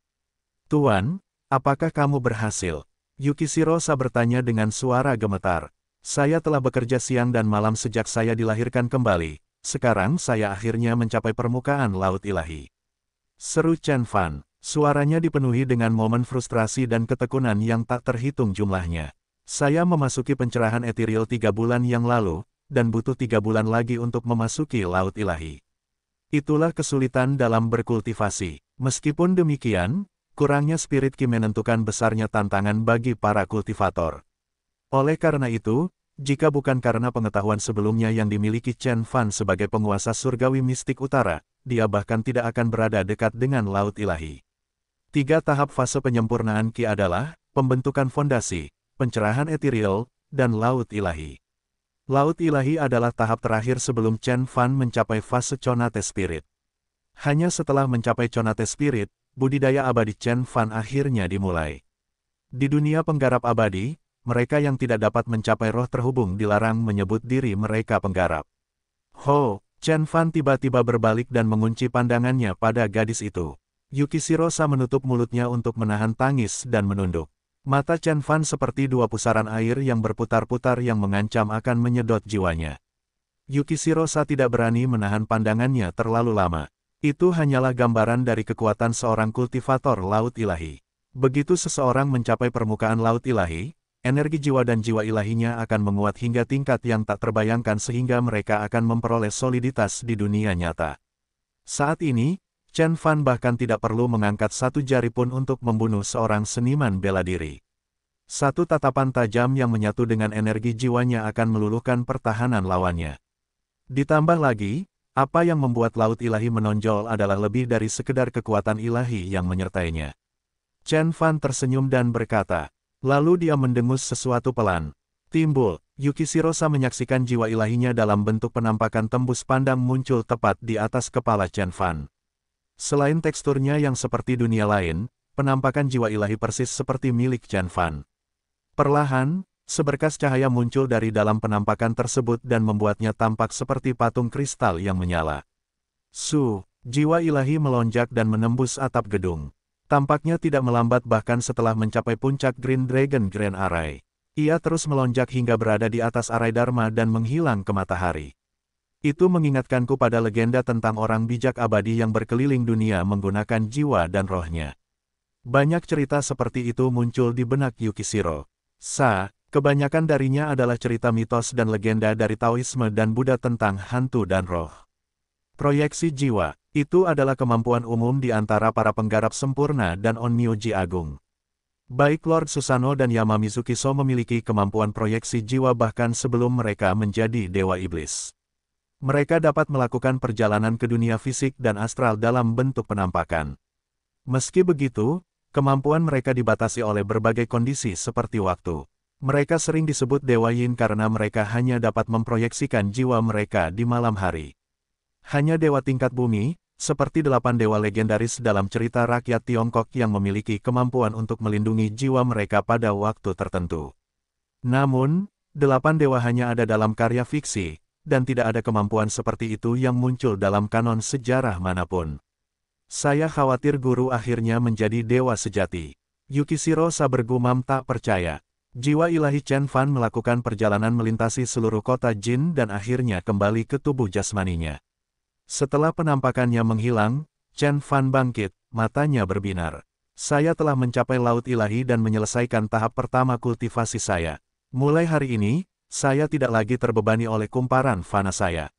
S1: Tuan, apakah kamu berhasil? Yukishiro Sa bertanya dengan suara gemetar. Saya telah bekerja siang dan malam sejak saya dilahirkan kembali, sekarang saya akhirnya mencapai permukaan laut ilahi. Seru Chen Fan, suaranya dipenuhi dengan momen frustrasi dan ketekunan yang tak terhitung jumlahnya. Saya memasuki pencerahan etiril tiga bulan yang lalu, dan butuh tiga bulan lagi untuk memasuki laut ilahi. Itulah kesulitan dalam berkultivasi. Meskipun demikian, kurangnya spirit Ki menentukan besarnya tantangan bagi para kultivator. Oleh karena itu, jika bukan karena pengetahuan sebelumnya yang dimiliki Chen Fan sebagai penguasa surgawi mistik utara, dia bahkan tidak akan berada dekat dengan Laut Ilahi. Tiga tahap fase penyempurnaan Ki adalah, pembentukan fondasi, pencerahan etiril, dan Laut Ilahi. Laut Ilahi adalah tahap terakhir sebelum Chen Fan mencapai fase Conate Spirit. Hanya setelah mencapai Conate Spirit, budidaya abadi Chen Fan akhirnya dimulai. Di dunia penggarap abadi, mereka yang tidak dapat mencapai roh terhubung dilarang menyebut diri mereka penggarap. Ho, Chen Fan tiba-tiba berbalik dan mengunci pandangannya pada gadis itu. Yukisirosa menutup mulutnya untuk menahan tangis dan menunduk. Mata Chen Fan seperti dua pusaran air yang berputar-putar yang mengancam akan menyedot jiwanya. Yukisirosa tidak berani menahan pandangannya terlalu lama. Itu hanyalah gambaran dari kekuatan seorang kultivator laut ilahi. Begitu seseorang mencapai permukaan laut ilahi, energi jiwa dan jiwa ilahinya akan menguat hingga tingkat yang tak terbayangkan sehingga mereka akan memperoleh soliditas di dunia nyata. Saat ini, Chen Fan bahkan tidak perlu mengangkat satu jari pun untuk membunuh seorang seniman bela diri. Satu tatapan tajam yang menyatu dengan energi jiwanya akan meluluhkan pertahanan lawannya. Ditambah lagi, apa yang membuat laut ilahi menonjol adalah lebih dari sekedar kekuatan ilahi yang menyertainya. Chen Fan tersenyum dan berkata, Lalu dia mendengus sesuatu pelan. Timbul, Yuki Shirosa menyaksikan jiwa ilahinya dalam bentuk penampakan tembus pandang muncul tepat di atas kepala Chen Fan. Selain teksturnya yang seperti dunia lain, penampakan jiwa ilahi persis seperti milik Chen Fan. Perlahan, seberkas cahaya muncul dari dalam penampakan tersebut dan membuatnya tampak seperti patung kristal yang menyala. Su, jiwa ilahi melonjak dan menembus atap gedung tampaknya tidak melambat bahkan setelah mencapai puncak Green Dragon Grand Array. Ia terus melonjak hingga berada di atas Array Dharma dan menghilang ke matahari. Itu mengingatkanku pada legenda tentang orang bijak abadi yang berkeliling dunia menggunakan jiwa dan rohnya. Banyak cerita seperti itu muncul di benak Yukishiro. Sa, kebanyakan darinya adalah cerita mitos dan legenda dari Taoisme dan Buddha tentang hantu dan roh. Proyeksi jiwa, itu adalah kemampuan umum di antara para penggarap sempurna dan Onmyoji Agung. Baik Lord Susano dan Yamamizu Kiso memiliki kemampuan proyeksi jiwa bahkan sebelum mereka menjadi Dewa Iblis. Mereka dapat melakukan perjalanan ke dunia fisik dan astral dalam bentuk penampakan. Meski begitu, kemampuan mereka dibatasi oleh berbagai kondisi seperti waktu. Mereka sering disebut Dewa Yin karena mereka hanya dapat memproyeksikan jiwa mereka di malam hari. Hanya Dewa tingkat bumi, seperti delapan dewa legendaris dalam cerita rakyat Tiongkok yang memiliki kemampuan untuk melindungi jiwa mereka pada waktu tertentu. Namun, delapan dewa hanya ada dalam karya fiksi, dan tidak ada kemampuan seperti itu yang muncul dalam kanon sejarah manapun. Saya khawatir guru akhirnya menjadi dewa sejati. Yukishiro Sabergumam tak percaya. Jiwa ilahi Chen Fan melakukan perjalanan melintasi seluruh kota Jin dan akhirnya kembali ke tubuh jasmaninya. Setelah penampakannya menghilang, Chen Fan bangkit, matanya berbinar. Saya telah mencapai laut ilahi dan menyelesaikan tahap pertama kultivasi saya. Mulai hari ini, saya tidak lagi terbebani oleh kumparan fana saya.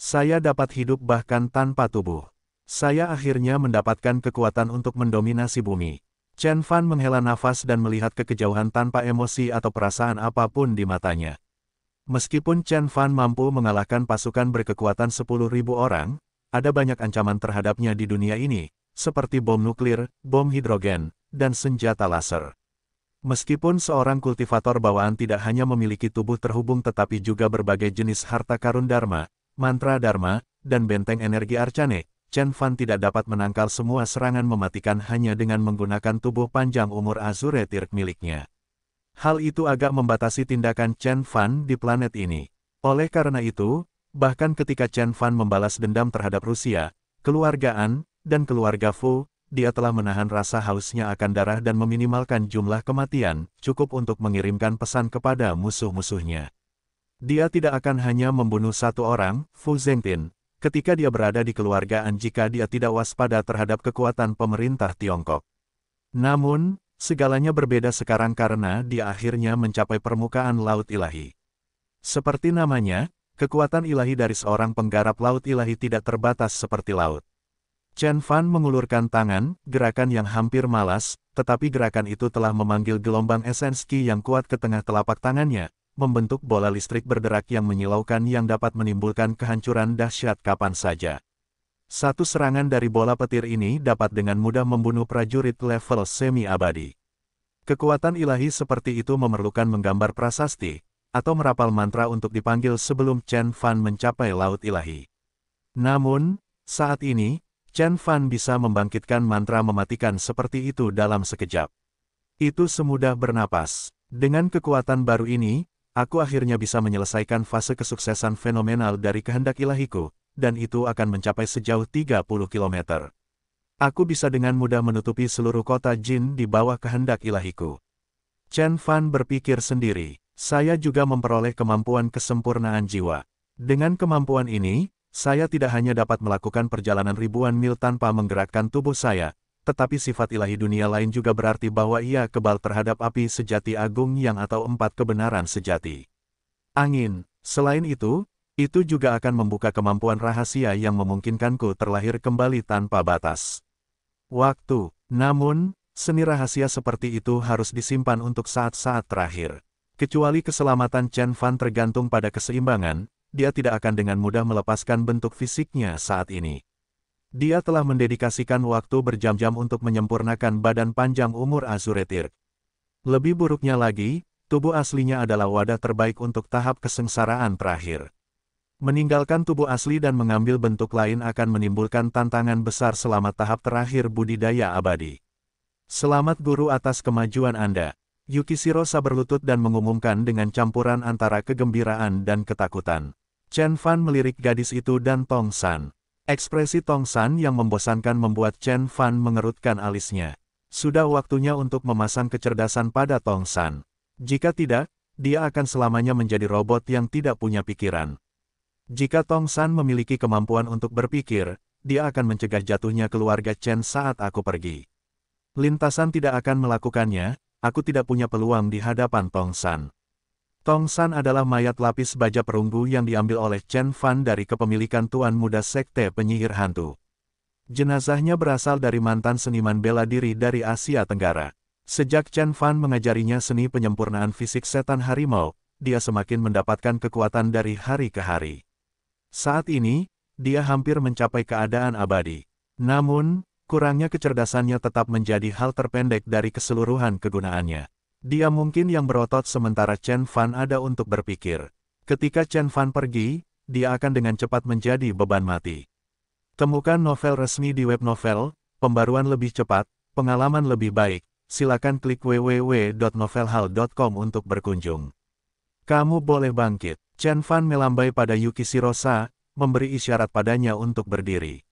S1: Saya dapat hidup bahkan tanpa tubuh. Saya akhirnya mendapatkan kekuatan untuk mendominasi bumi. Chen Fan menghela nafas dan melihat ke tanpa emosi atau perasaan apapun di matanya. Meskipun Chen Fan mampu mengalahkan pasukan berkekuatan 10.000 orang, ada banyak ancaman terhadapnya di dunia ini, seperti bom nuklir, bom hidrogen, dan senjata laser. Meskipun seorang kultivator bawaan tidak hanya memiliki tubuh terhubung tetapi juga berbagai jenis harta karun dharma, mantra dharma, dan benteng energi arcane, Chen Fan tidak dapat menangkal semua serangan mematikan hanya dengan menggunakan tubuh panjang umur Azure Tirk miliknya. Hal itu agak membatasi tindakan Chen Fan di planet ini. Oleh karena itu, bahkan ketika Chen Fan membalas dendam terhadap Rusia, keluarga An, dan keluarga Fu, dia telah menahan rasa hausnya akan darah dan meminimalkan jumlah kematian, cukup untuk mengirimkan pesan kepada musuh-musuhnya. Dia tidak akan hanya membunuh satu orang, Fu Zhengtin, ketika dia berada di keluargaan jika dia tidak waspada terhadap kekuatan pemerintah Tiongkok. Namun, Segalanya berbeda sekarang karena dia akhirnya mencapai permukaan Laut Ilahi. Seperti namanya, kekuatan ilahi dari seorang penggarap Laut Ilahi tidak terbatas seperti laut. Chen Fan mengulurkan tangan, gerakan yang hampir malas, tetapi gerakan itu telah memanggil gelombang esens Qi yang kuat ke tengah telapak tangannya, membentuk bola listrik berderak yang menyilaukan yang dapat menimbulkan kehancuran dahsyat kapan saja. Satu serangan dari bola petir ini dapat dengan mudah membunuh prajurit level semi-abadi. Kekuatan ilahi seperti itu memerlukan menggambar prasasti, atau merapal mantra untuk dipanggil sebelum Chen Fan mencapai laut ilahi. Namun, saat ini, Chen Fan bisa membangkitkan mantra mematikan seperti itu dalam sekejap. Itu semudah bernapas. Dengan kekuatan baru ini, aku akhirnya bisa menyelesaikan fase kesuksesan fenomenal dari kehendak ilahiku, dan itu akan mencapai sejauh 30 km. Aku bisa dengan mudah menutupi seluruh kota Jin di bawah kehendak ilahiku. Chen Fan berpikir sendiri, saya juga memperoleh kemampuan kesempurnaan jiwa. Dengan kemampuan ini, saya tidak hanya dapat melakukan perjalanan ribuan mil tanpa menggerakkan tubuh saya, tetapi sifat ilahi dunia lain juga berarti bahwa ia kebal terhadap api sejati agung yang atau empat kebenaran sejati. Angin. Selain itu, itu juga akan membuka kemampuan rahasia yang memungkinkanku terlahir kembali tanpa batas. Waktu, namun, seni rahasia seperti itu harus disimpan untuk saat-saat terakhir. Kecuali keselamatan Chen Fan tergantung pada keseimbangan, dia tidak akan dengan mudah melepaskan bentuk fisiknya saat ini. Dia telah mendedikasikan waktu berjam-jam untuk menyempurnakan badan panjang umur Azuretir. Lebih buruknya lagi, tubuh aslinya adalah wadah terbaik untuk tahap kesengsaraan terakhir. Meninggalkan tubuh asli dan mengambil bentuk lain akan menimbulkan tantangan besar selama tahap terakhir budidaya abadi. Selamat guru atas kemajuan Anda. Yukishiro berlutut dan mengumumkan dengan campuran antara kegembiraan dan ketakutan. Chen Fan melirik gadis itu dan Tong San. Ekspresi Tong San yang membosankan membuat Chen Fan mengerutkan alisnya. Sudah waktunya untuk memasang kecerdasan pada Tong San. Jika tidak, dia akan selamanya menjadi robot yang tidak punya pikiran. Jika Tong San memiliki kemampuan untuk berpikir, dia akan mencegah jatuhnya keluarga Chen saat aku pergi. Lintasan tidak akan melakukannya, aku tidak punya peluang di hadapan Tong San. Tong San adalah mayat lapis baja perunggu yang diambil oleh Chen Fan dari kepemilikan Tuan Muda Sekte Penyihir Hantu. Jenazahnya berasal dari mantan seniman bela diri dari Asia Tenggara. Sejak Chen Fan mengajarinya seni penyempurnaan fisik setan harimau, dia semakin mendapatkan kekuatan dari hari ke hari. Saat ini, dia hampir mencapai keadaan abadi. Namun, kurangnya kecerdasannya tetap menjadi hal terpendek dari keseluruhan kegunaannya. Dia mungkin yang berotot sementara Chen Fan ada untuk berpikir. Ketika Chen Fan pergi, dia akan dengan cepat menjadi beban mati. Temukan novel resmi di web novel, pembaruan lebih cepat, pengalaman lebih baik, silakan klik www.novelhal.com untuk berkunjung. Kamu boleh bangkit. Chen Fan melambai pada Yukishiro Sa, memberi isyarat padanya untuk berdiri.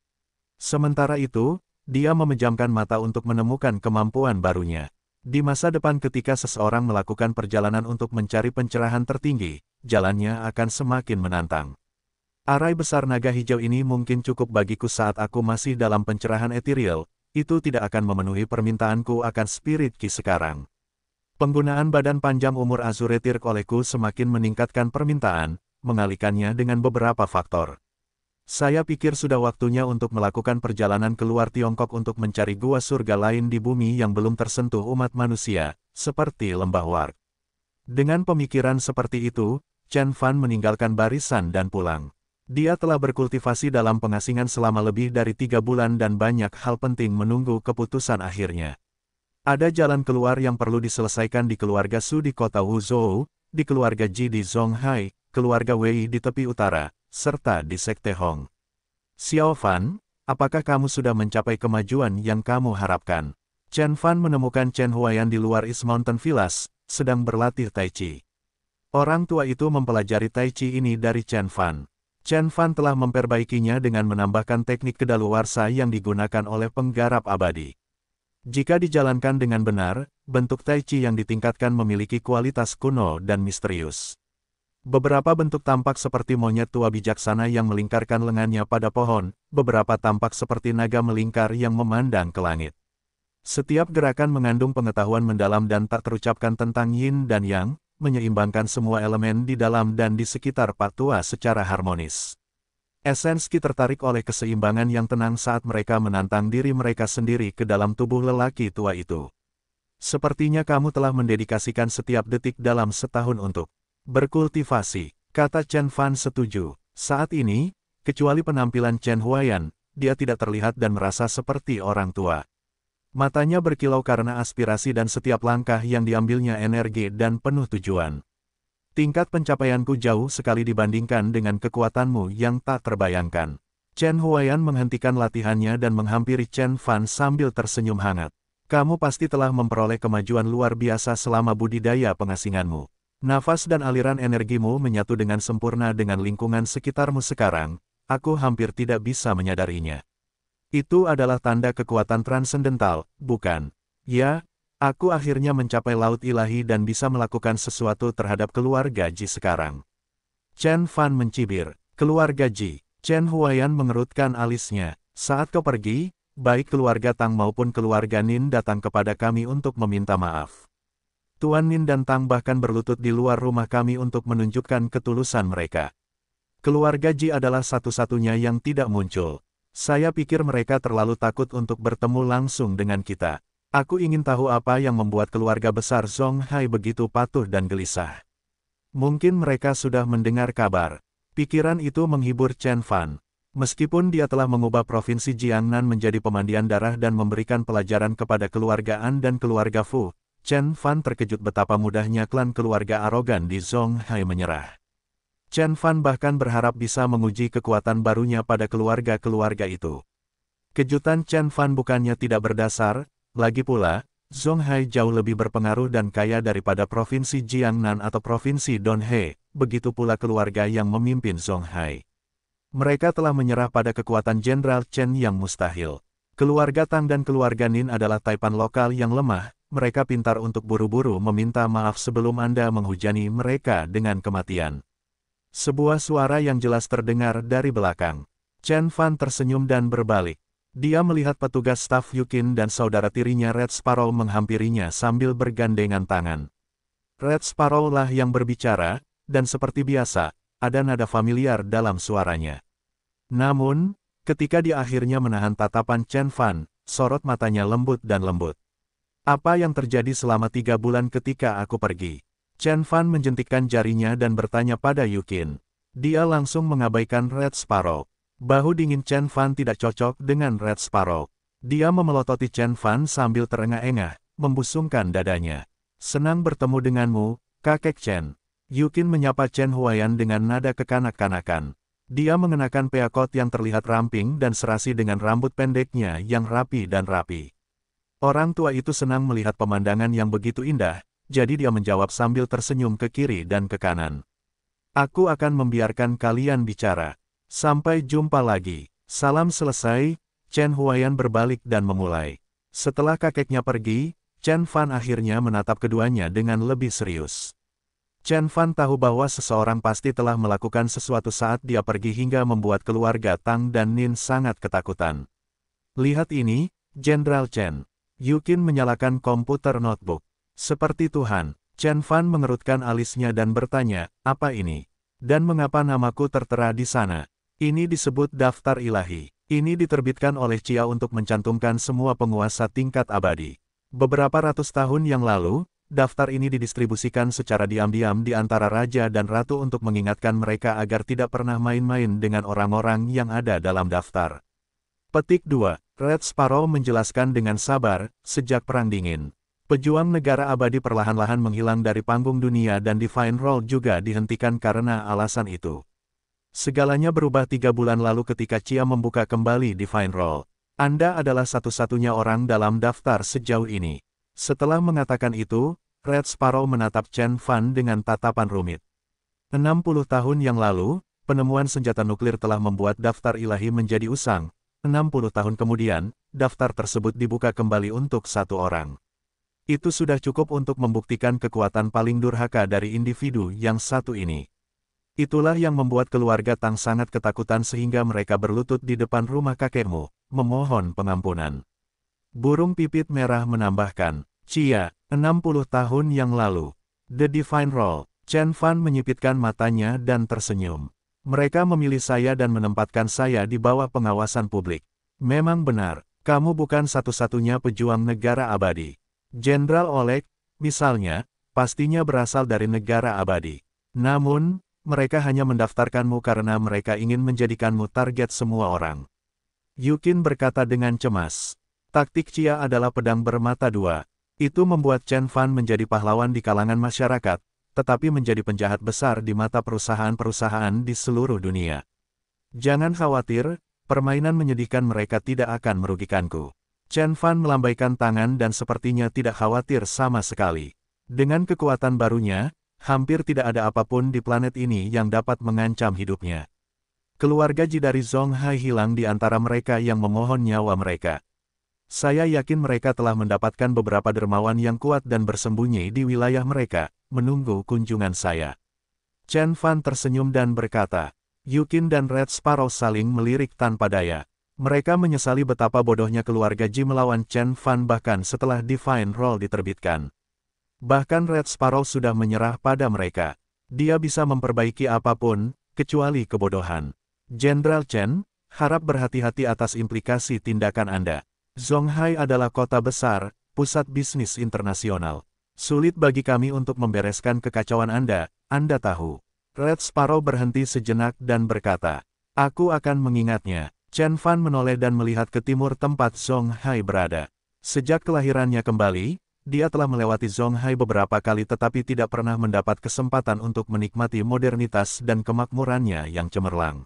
S1: Sementara itu, dia memejamkan mata untuk menemukan kemampuan barunya. Di masa depan ketika seseorang melakukan perjalanan untuk mencari pencerahan tertinggi, jalannya akan semakin menantang. Arai besar naga hijau ini mungkin cukup bagiku saat aku masih dalam pencerahan etiril, itu tidak akan memenuhi permintaanku akan spirit ki sekarang. Penggunaan badan panjang umur Azure Tirk olehku semakin meningkatkan permintaan, mengalikannya dengan beberapa faktor. Saya pikir sudah waktunya untuk melakukan perjalanan keluar Tiongkok untuk mencari gua surga lain di bumi yang belum tersentuh umat manusia, seperti lembah Warg. Dengan pemikiran seperti itu, Chen Fan meninggalkan barisan dan pulang. Dia telah berkultivasi dalam pengasingan selama lebih dari tiga bulan dan banyak hal penting menunggu keputusan akhirnya. Ada jalan keluar yang perlu diselesaikan di keluarga Su di kota Wuzhou, di keluarga Ji di Zhonghai, keluarga Wei di tepi utara, serta di Sekte Hong. Xiao Fan, apakah kamu sudah mencapai kemajuan yang kamu harapkan? Chen Fan menemukan Chen Huayan di luar East Mountain Villas, sedang berlatih Tai Chi. Orang tua itu mempelajari Tai Chi ini dari Chen Fan. Chen Fan telah memperbaikinya dengan menambahkan teknik kedaluwarsa yang digunakan oleh penggarap abadi. Jika dijalankan dengan benar, bentuk tai chi yang ditingkatkan memiliki kualitas kuno dan misterius. Beberapa bentuk tampak seperti monyet tua bijaksana yang melingkarkan lengannya pada pohon, beberapa tampak seperti naga melingkar yang memandang ke langit. Setiap gerakan mengandung pengetahuan mendalam dan tak terucapkan tentang yin dan yang, menyeimbangkan semua elemen di dalam dan di sekitar patua secara harmonis. Esenski tertarik oleh keseimbangan yang tenang saat mereka menantang diri mereka sendiri ke dalam tubuh lelaki tua itu. Sepertinya kamu telah mendedikasikan setiap detik dalam setahun untuk berkultivasi, kata Chen Fan setuju. Saat ini, kecuali penampilan Chen Huayan, dia tidak terlihat dan merasa seperti orang tua. Matanya berkilau karena aspirasi dan setiap langkah yang diambilnya energi dan penuh tujuan. Tingkat pencapaianku jauh sekali dibandingkan dengan kekuatanmu yang tak terbayangkan. Chen Huayan menghentikan latihannya dan menghampiri Chen Fan sambil tersenyum hangat. Kamu pasti telah memperoleh kemajuan luar biasa selama budidaya pengasinganmu. Nafas dan aliran energimu menyatu dengan sempurna dengan lingkungan sekitarmu sekarang, aku hampir tidak bisa menyadarinya. Itu adalah tanda kekuatan transendental, bukan? Ya, Aku akhirnya mencapai laut ilahi dan bisa melakukan sesuatu terhadap keluarga Ji sekarang. Chen Fan mencibir, keluarga Ji. Chen Huayan mengerutkan alisnya. Saat kau pergi, baik keluarga Tang maupun keluarga Nin datang kepada kami untuk meminta maaf. Tuan Nin dan Tang bahkan berlutut di luar rumah kami untuk menunjukkan ketulusan mereka. Keluarga Ji adalah satu-satunya yang tidak muncul. Saya pikir mereka terlalu takut untuk bertemu langsung dengan kita. Aku ingin tahu apa yang membuat keluarga besar Zhong Hai begitu patuh dan gelisah. Mungkin mereka sudah mendengar kabar. Pikiran itu menghibur Chen Fan. Meskipun dia telah mengubah provinsi Jiangnan menjadi pemandian darah dan memberikan pelajaran kepada keluarga An dan keluarga Fu, Chen Fan terkejut betapa mudahnya klan keluarga arogan di Zhong Hai menyerah. Chen Fan bahkan berharap bisa menguji kekuatan barunya pada keluarga-keluarga itu. Kejutan Chen Fan bukannya tidak berdasar, lagi pula, Zhonghai jauh lebih berpengaruh dan kaya daripada Provinsi Jiangnan atau Provinsi Donghe, begitu pula keluarga yang memimpin Zhonghai. Mereka telah menyerah pada kekuatan Jenderal Chen yang mustahil. Keluarga Tang dan keluarga Nin adalah taipan lokal yang lemah, mereka pintar untuk buru-buru meminta maaf sebelum Anda menghujani mereka dengan kematian. Sebuah suara yang jelas terdengar dari belakang. Chen Fan tersenyum dan berbalik. Dia melihat petugas staf Yukin dan saudara tirinya Red Sparrow menghampirinya sambil bergandengan tangan. Red Sparrow lah yang berbicara, dan seperti biasa, ada nada familiar dalam suaranya. Namun, ketika dia akhirnya menahan tatapan Chen Fan, sorot matanya lembut dan lembut. Apa yang terjadi selama tiga bulan ketika aku pergi? Chen Fan menjentikkan jarinya dan bertanya pada Yukin. Dia langsung mengabaikan Red Sparrow. Bahu dingin Chen Fan tidak cocok dengan Red Sparrow. Dia memelototi Chen Fan sambil terengah-engah, membusungkan dadanya. Senang bertemu denganmu, kakek Chen. Yukin menyapa Chen Huayan dengan nada kekanak-kanakan. Dia mengenakan peakot yang terlihat ramping dan serasi dengan rambut pendeknya yang rapi dan rapi. Orang tua itu senang melihat pemandangan yang begitu indah, jadi dia menjawab sambil tersenyum ke kiri dan ke kanan. Aku akan membiarkan kalian bicara. Sampai jumpa lagi. Salam selesai, Chen Huayan berbalik dan memulai. Setelah kakeknya pergi, Chen Fan akhirnya menatap keduanya dengan lebih serius. Chen Fan tahu bahwa seseorang pasti telah melakukan sesuatu saat dia pergi hingga membuat keluarga Tang dan Nin sangat ketakutan. Lihat ini, Jenderal Chen. Yukin menyalakan komputer notebook. Seperti Tuhan, Chen Fan mengerutkan alisnya dan bertanya, apa ini? Dan mengapa namaku tertera di sana? Ini disebut daftar ilahi. Ini diterbitkan oleh Cia untuk mencantumkan semua penguasa tingkat abadi. Beberapa ratus tahun yang lalu, daftar ini didistribusikan secara diam-diam di antara raja dan ratu untuk mengingatkan mereka agar tidak pernah main-main dengan orang-orang yang ada dalam daftar. Petik 2. Red Sparrow menjelaskan dengan sabar, sejak Perang Dingin. Pejuang negara abadi perlahan-lahan menghilang dari panggung dunia dan Divine Roll juga dihentikan karena alasan itu. Segalanya berubah tiga bulan lalu ketika Chia membuka kembali Divine Roll. Anda adalah satu-satunya orang dalam daftar sejauh ini. Setelah mengatakan itu, Red Sparrow menatap Chen Fan dengan tatapan rumit. 60 tahun yang lalu, penemuan senjata nuklir telah membuat daftar ilahi menjadi usang. 60 tahun kemudian, daftar tersebut dibuka kembali untuk satu orang. Itu sudah cukup untuk membuktikan kekuatan paling durhaka dari individu yang satu ini. Itulah yang membuat keluarga Tang sangat ketakutan sehingga mereka berlutut di depan rumah kakekmu, memohon pengampunan. Burung pipit merah menambahkan, Cia, 60 tahun yang lalu. The Divine Roll, Chen Fan menyipitkan matanya dan tersenyum. Mereka memilih saya dan menempatkan saya di bawah pengawasan publik. Memang benar, kamu bukan satu-satunya pejuang negara abadi. Jenderal Oleg, misalnya, pastinya berasal dari negara abadi. Namun, mereka hanya mendaftarkanmu karena mereka ingin menjadikanmu target semua orang. Yukin berkata dengan cemas. Taktik Cia adalah pedang bermata dua. Itu membuat Chen Fan menjadi pahlawan di kalangan masyarakat, tetapi menjadi penjahat besar di mata perusahaan-perusahaan di seluruh dunia. Jangan khawatir, permainan menyedihkan mereka tidak akan merugikanku. Chen Fan melambaikan tangan dan sepertinya tidak khawatir sama sekali. Dengan kekuatan barunya, Hampir tidak ada apapun di planet ini yang dapat mengancam hidupnya. Keluarga Ji dari Zong Hai hilang di antara mereka yang memohon nyawa mereka. Saya yakin mereka telah mendapatkan beberapa dermawan yang kuat dan bersembunyi di wilayah mereka, menunggu kunjungan saya. Chen Fan tersenyum dan berkata, Yukin dan Red Sparrow saling melirik tanpa daya. Mereka menyesali betapa bodohnya keluarga Ji melawan Chen Fan bahkan setelah Divine Roll diterbitkan. Bahkan Red Sparrow sudah menyerah pada mereka. Dia bisa memperbaiki apapun, kecuali kebodohan. Jenderal Chen, harap berhati-hati atas implikasi tindakan Anda. Zhonghai adalah kota besar, pusat bisnis internasional. Sulit bagi kami untuk membereskan kekacauan Anda, Anda tahu. Red Sparrow berhenti sejenak dan berkata, Aku akan mengingatnya. Chen Fan menoleh dan melihat ke timur tempat Zhonghai berada. Sejak kelahirannya kembali, dia telah melewati Zhonghai beberapa kali tetapi tidak pernah mendapat kesempatan untuk menikmati modernitas dan kemakmurannya yang cemerlang.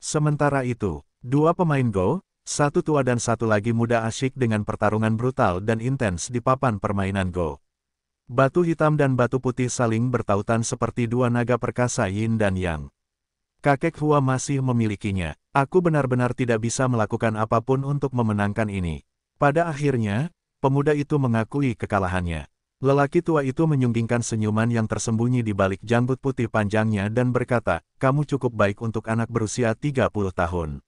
S1: Sementara itu, dua pemain Go, satu tua dan satu lagi muda asyik dengan pertarungan brutal dan intens di papan permainan Go. Batu hitam dan batu putih saling bertautan seperti dua naga perkasa Yin dan Yang. Kakek Hua masih memilikinya. Aku benar-benar tidak bisa melakukan apapun untuk memenangkan ini. Pada akhirnya, Pemuda itu mengakui kekalahannya. Lelaki tua itu menyunggingkan senyuman yang tersembunyi di balik janggut putih panjangnya dan berkata, kamu cukup baik untuk anak berusia 30 tahun.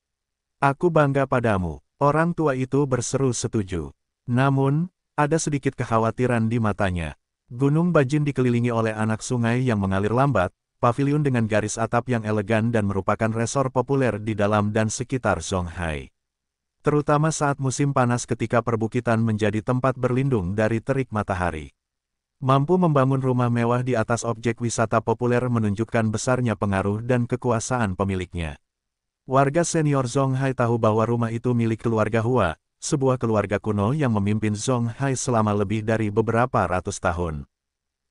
S1: Aku bangga padamu. Orang tua itu berseru setuju. Namun, ada sedikit kekhawatiran di matanya. Gunung Bajin dikelilingi oleh anak sungai yang mengalir lambat, Pavilion dengan garis atap yang elegan dan merupakan resor populer di dalam dan sekitar Songhai terutama saat musim panas ketika perbukitan menjadi tempat berlindung dari terik matahari. Mampu membangun rumah mewah di atas objek wisata populer menunjukkan besarnya pengaruh dan kekuasaan pemiliknya. Warga senior Zhong Hai tahu bahwa rumah itu milik keluarga Hua, sebuah keluarga kuno yang memimpin Zhong Hai selama lebih dari beberapa ratus tahun.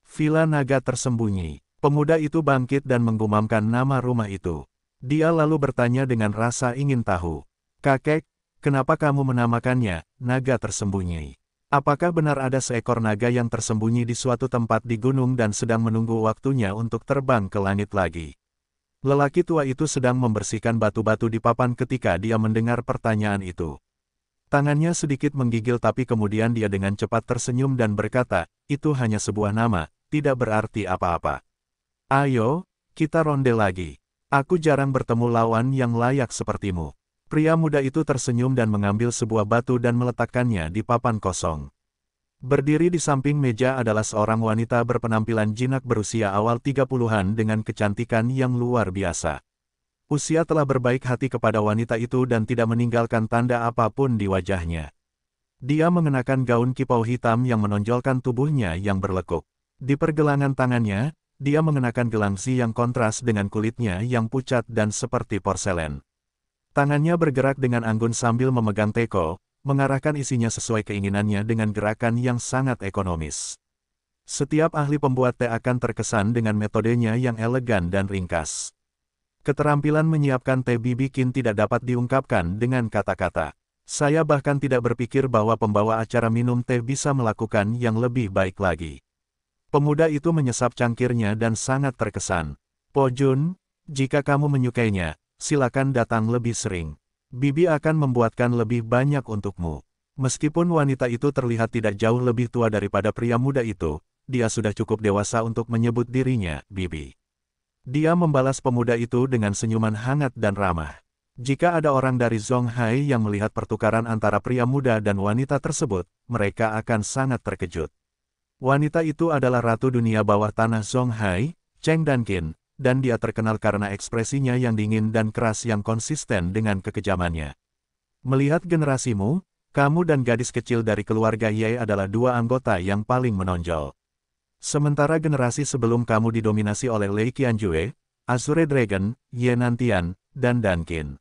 S1: Villa naga tersembunyi. Pemuda itu bangkit dan menggumamkan nama rumah itu. Dia lalu bertanya dengan rasa ingin tahu. Kakek, Kenapa kamu menamakannya, naga tersembunyi? Apakah benar ada seekor naga yang tersembunyi di suatu tempat di gunung dan sedang menunggu waktunya untuk terbang ke langit lagi? Lelaki tua itu sedang membersihkan batu-batu di papan ketika dia mendengar pertanyaan itu. Tangannya sedikit menggigil tapi kemudian dia dengan cepat tersenyum dan berkata, itu hanya sebuah nama, tidak berarti apa-apa. Ayo, kita ronde lagi. Aku jarang bertemu lawan yang layak sepertimu. Pria muda itu tersenyum dan mengambil sebuah batu dan meletakkannya di papan kosong. Berdiri di samping meja adalah seorang wanita berpenampilan jinak berusia awal 30-an dengan kecantikan yang luar biasa. Usia telah berbaik hati kepada wanita itu dan tidak meninggalkan tanda apapun di wajahnya. Dia mengenakan gaun kipau hitam yang menonjolkan tubuhnya yang berlekuk. Di pergelangan tangannya, dia mengenakan gelang si yang kontras dengan kulitnya yang pucat dan seperti porselen. Tangannya bergerak dengan anggun sambil memegang teko, mengarahkan isinya sesuai keinginannya dengan gerakan yang sangat ekonomis. Setiap ahli pembuat teh akan terkesan dengan metodenya yang elegan dan ringkas. Keterampilan menyiapkan teh bibikin tidak dapat diungkapkan dengan kata-kata. Saya bahkan tidak berpikir bahwa pembawa acara minum teh bisa melakukan yang lebih baik lagi. Pemuda itu menyesap cangkirnya dan sangat terkesan. Pojun, jika kamu menyukainya, silakan datang lebih sering. Bibi akan membuatkan lebih banyak untukmu. Meskipun wanita itu terlihat tidak jauh lebih tua daripada pria muda itu, dia sudah cukup dewasa untuk menyebut dirinya, Bibi. Dia membalas pemuda itu dengan senyuman hangat dan ramah. Jika ada orang dari Zhonghai yang melihat pertukaran antara pria muda dan wanita tersebut, mereka akan sangat terkejut. Wanita itu adalah Ratu Dunia Bawah Tanah Zhonghai Cheng Danqin, dan dia terkenal karena ekspresinya yang dingin dan keras yang konsisten dengan kekejamannya. Melihat generasimu, kamu dan gadis kecil dari keluarga Ye adalah dua anggota yang paling menonjol. Sementara generasi sebelum kamu didominasi oleh Lei Qianjue, Azure Dragon, Ye Nantian, dan Dankin.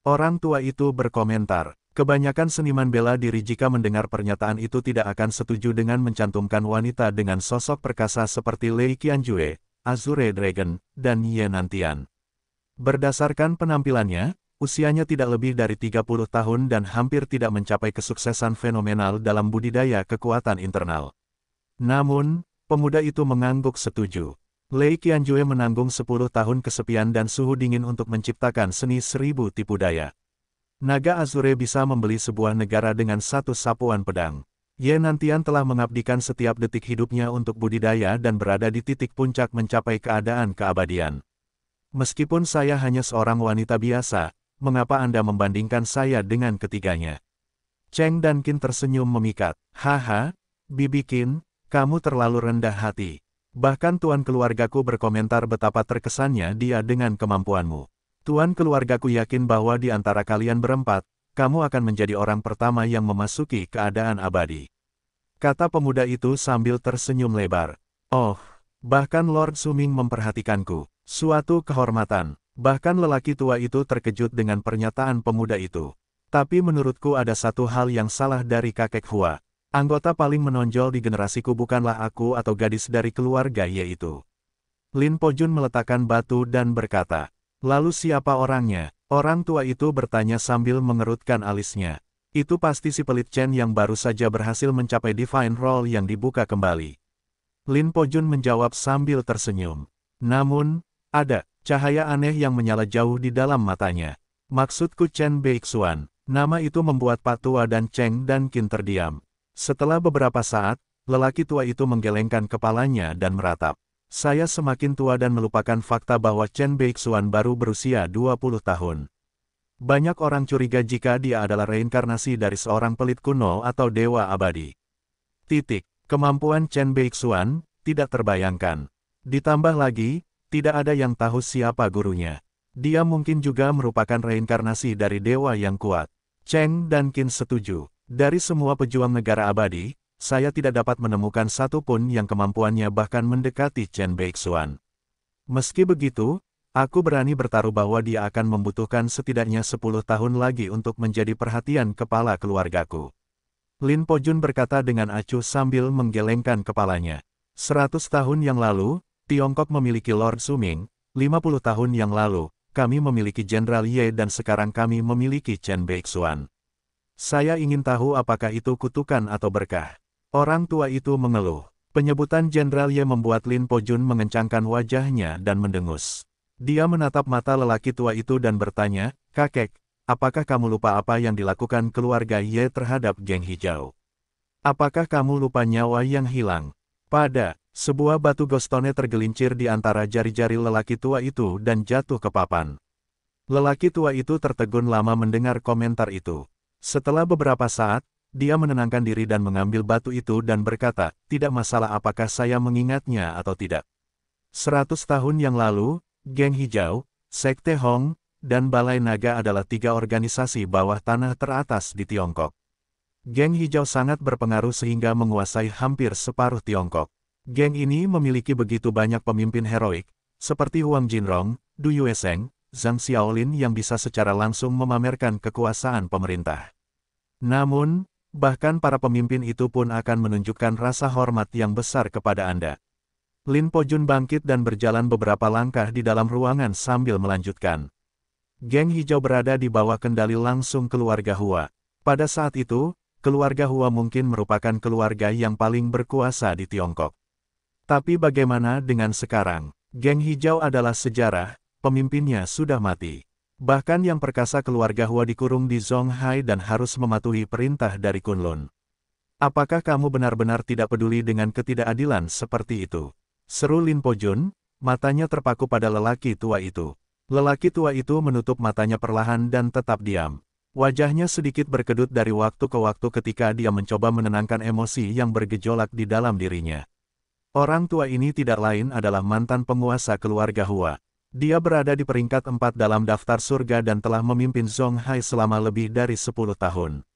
S1: Orang tua itu berkomentar, kebanyakan seniman bela diri jika mendengar pernyataan itu tidak akan setuju dengan mencantumkan wanita dengan sosok perkasa seperti Lei Qianjue, Azure Dragon, dan Yenantian. Berdasarkan penampilannya, usianya tidak lebih dari 30 tahun dan hampir tidak mencapai kesuksesan fenomenal dalam budidaya kekuatan internal. Namun, pemuda itu mengangguk setuju. Lei Qianjue menanggung 10 tahun kesepian dan suhu dingin untuk menciptakan seni seribu tipu daya. Naga Azure bisa membeli sebuah negara dengan satu sapuan pedang. Ye Nantian telah mengabdikan setiap detik hidupnya untuk budidaya dan berada di titik puncak mencapai keadaan keabadian. Meskipun saya hanya seorang wanita biasa, mengapa Anda membandingkan saya dengan ketiganya? Cheng dan Qin tersenyum memikat. Haha, Bibi Qin, kamu terlalu rendah hati. Bahkan tuan keluargaku berkomentar betapa terkesannya dia dengan kemampuanmu. Tuan keluargaku yakin bahwa di antara kalian berempat, kamu akan menjadi orang pertama yang memasuki keadaan abadi. Kata pemuda itu sambil tersenyum lebar. Oh, bahkan Lord Suming memperhatikanku. Suatu kehormatan. Bahkan lelaki tua itu terkejut dengan pernyataan pemuda itu. Tapi menurutku ada satu hal yang salah dari kakek Hua. Anggota paling menonjol di generasiku bukanlah aku atau gadis dari keluarga yaitu. Lin Pojun meletakkan batu dan berkata, Lalu siapa orangnya? Orang tua itu bertanya sambil mengerutkan alisnya. Itu pasti si pelit Chen yang baru saja berhasil mencapai Divine Roll yang dibuka kembali. Lin Pojun menjawab sambil tersenyum. Namun, ada cahaya aneh yang menyala jauh di dalam matanya. Maksudku Chen Beixuan. Nama itu membuat Pak tua dan Cheng dan Qin terdiam. Setelah beberapa saat, lelaki tua itu menggelengkan kepalanya dan meratap. Saya semakin tua dan melupakan fakta bahwa Chen Beixuan baru berusia 20 tahun. Banyak orang curiga jika dia adalah reinkarnasi dari seorang pelit kuno atau dewa abadi. Titik. Kemampuan Chen Beixuan tidak terbayangkan. Ditambah lagi, tidak ada yang tahu siapa gurunya. Dia mungkin juga merupakan reinkarnasi dari dewa yang kuat. Cheng dan Qin setuju. Dari semua pejuang negara abadi, saya tidak dapat menemukan satu pun yang kemampuannya bahkan mendekati Chen Beixuan. Meski begitu, aku berani bertaruh bahwa dia akan membutuhkan setidaknya 10 tahun lagi untuk menjadi perhatian kepala keluargaku. Lin Pojun berkata dengan acuh sambil menggelengkan kepalanya. 100 tahun yang lalu, Tiongkok memiliki Lord Suming, 50 tahun yang lalu, kami memiliki Jenderal Ye dan sekarang kami memiliki Chen Beixuan. Saya ingin tahu apakah itu kutukan atau berkah. Orang tua itu mengeluh. Penyebutan Jenderal Ye membuat Lin Po Jun mengencangkan wajahnya dan mendengus. Dia menatap mata lelaki tua itu dan bertanya, Kakek, apakah kamu lupa apa yang dilakukan keluarga Ye terhadap geng hijau? Apakah kamu lupa nyawa yang hilang? Pada, sebuah batu gostone tergelincir di antara jari-jari lelaki tua itu dan jatuh ke papan. Lelaki tua itu tertegun lama mendengar komentar itu. Setelah beberapa saat, dia menenangkan diri dan mengambil batu itu dan berkata, tidak masalah apakah saya mengingatnya atau tidak. Seratus tahun yang lalu, Geng Hijau, Sekte Hong, dan Balai Naga adalah tiga organisasi bawah tanah teratas di Tiongkok. Geng Hijau sangat berpengaruh sehingga menguasai hampir separuh Tiongkok. Geng ini memiliki begitu banyak pemimpin heroik, seperti Huang Jinrong, Du Yueseng, Zhang Xiaolin yang bisa secara langsung memamerkan kekuasaan pemerintah. Namun, bahkan para pemimpin itu pun akan menunjukkan rasa hormat yang besar kepada Anda. Lin Pojun bangkit dan berjalan beberapa langkah di dalam ruangan sambil melanjutkan. Geng hijau berada di bawah kendali langsung keluarga Hua. Pada saat itu, keluarga Hua mungkin merupakan keluarga yang paling berkuasa di Tiongkok. Tapi bagaimana dengan sekarang? Geng hijau adalah sejarah, pemimpinnya sudah mati. Bahkan yang perkasa keluarga Hua dikurung di Zhonghai dan harus mematuhi perintah dari Kunlun. Apakah kamu benar-benar tidak peduli dengan ketidakadilan seperti itu? Seru Lin Pojun, matanya terpaku pada lelaki tua itu. Lelaki tua itu menutup matanya perlahan dan tetap diam. Wajahnya sedikit berkedut dari waktu ke waktu ketika dia mencoba menenangkan emosi yang bergejolak di dalam dirinya. Orang tua ini tidak lain adalah mantan penguasa keluarga Hua. Dia berada di peringkat empat dalam daftar surga dan telah memimpin Zhonghai selama lebih dari sepuluh tahun.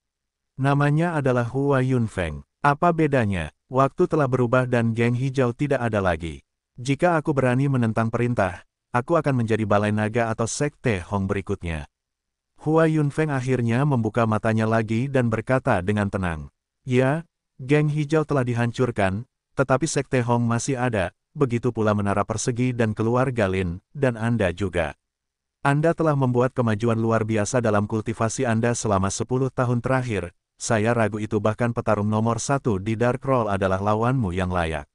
S1: Namanya adalah Hua Yunfeng. Apa bedanya? Waktu telah berubah dan geng hijau tidak ada lagi. Jika aku berani menentang perintah, aku akan menjadi balai naga atau sekte Hong berikutnya. Hua Yunfeng akhirnya membuka matanya lagi dan berkata dengan tenang. Ya, geng hijau telah dihancurkan, tetapi sekte Hong masih ada, begitu pula menara persegi dan keluar Galin dan Anda juga. Anda telah membuat kemajuan luar biasa dalam kultivasi Anda selama 10 tahun terakhir, saya ragu itu bahkan petarung nomor satu di Dark Roll adalah lawanmu yang layak.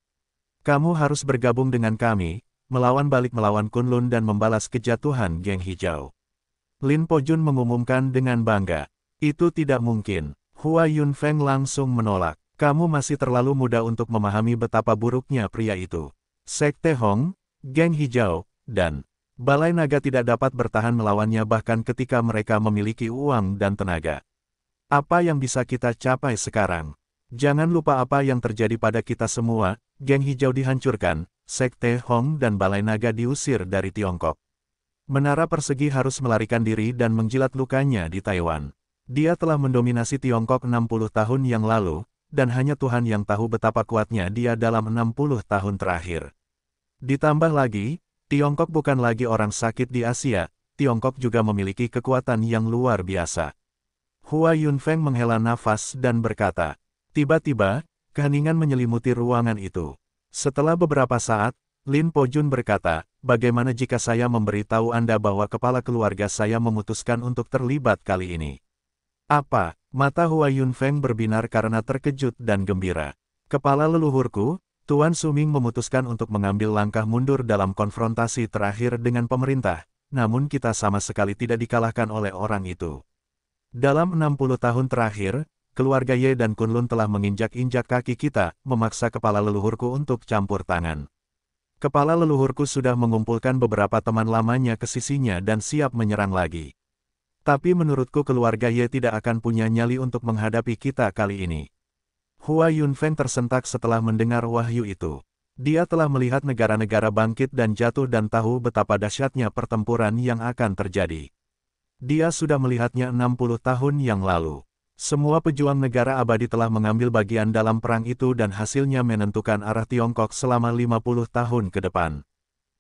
S1: Kamu harus bergabung dengan kami, melawan balik melawan Kunlun dan membalas kejatuhan geng hijau. Lin Pojun mengumumkan dengan bangga. Itu tidak mungkin. Hua Yunfeng langsung menolak. Kamu masih terlalu muda untuk memahami betapa buruknya pria itu. Sekte Hong, Geng Hijau, dan Balai Naga tidak dapat bertahan melawannya bahkan ketika mereka memiliki uang dan tenaga. Apa yang bisa kita capai sekarang? Jangan lupa apa yang terjadi pada kita semua, geng hijau dihancurkan, sekte Hong dan Balai Naga diusir dari Tiongkok. Menara Persegi harus melarikan diri dan menjilat lukanya di Taiwan. Dia telah mendominasi Tiongkok 60 tahun yang lalu, dan hanya Tuhan yang tahu betapa kuatnya dia dalam 60 tahun terakhir. Ditambah lagi, Tiongkok bukan lagi orang sakit di Asia, Tiongkok juga memiliki kekuatan yang luar biasa. Hua Yunfeng menghela nafas dan berkata, tiba-tiba, keheningan menyelimuti ruangan itu. Setelah beberapa saat, Lin Pojun berkata, bagaimana jika saya memberitahu Anda bahwa kepala keluarga saya memutuskan untuk terlibat kali ini? Apa? Mata Hua Yunfeng berbinar karena terkejut dan gembira. Kepala leluhurku, Tuan Suming memutuskan untuk mengambil langkah mundur dalam konfrontasi terakhir dengan pemerintah, namun kita sama sekali tidak dikalahkan oleh orang itu. Dalam 60 tahun terakhir, keluarga Ye dan Kunlun telah menginjak-injak kaki kita, memaksa kepala leluhurku untuk campur tangan. Kepala leluhurku sudah mengumpulkan beberapa teman lamanya ke sisinya dan siap menyerang lagi. Tapi menurutku keluarga Ye tidak akan punya nyali untuk menghadapi kita kali ini. Hua Yunfeng tersentak setelah mendengar wahyu itu. Dia telah melihat negara-negara bangkit dan jatuh dan tahu betapa dahsyatnya pertempuran yang akan terjadi. Dia sudah melihatnya 60 tahun yang lalu. Semua pejuang negara abadi telah mengambil bagian dalam perang itu dan hasilnya menentukan arah Tiongkok selama 50 tahun ke depan.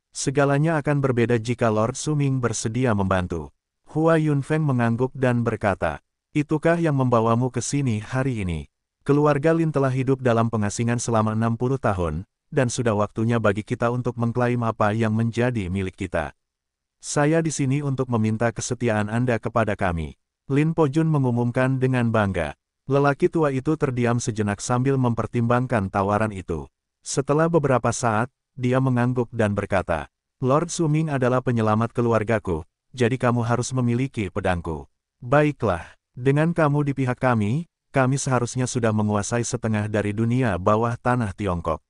S1: Segalanya akan berbeda jika Lord Suming bersedia membantu. Hua Yunfeng mengangguk dan berkata, Itukah yang membawamu ke sini hari ini? Keluarga Lin telah hidup dalam pengasingan selama 60 tahun, dan sudah waktunya bagi kita untuk mengklaim apa yang menjadi milik kita. Saya di sini untuk meminta kesetiaan Anda kepada kami. Lin Pojun mengumumkan dengan bangga. Lelaki tua itu terdiam sejenak sambil mempertimbangkan tawaran itu. Setelah beberapa saat, dia mengangguk dan berkata, Lord Suming adalah penyelamat keluargaku, jadi kamu harus memiliki pedangku. Baiklah, dengan kamu di pihak kami, kami seharusnya sudah menguasai setengah dari dunia bawah tanah Tiongkok.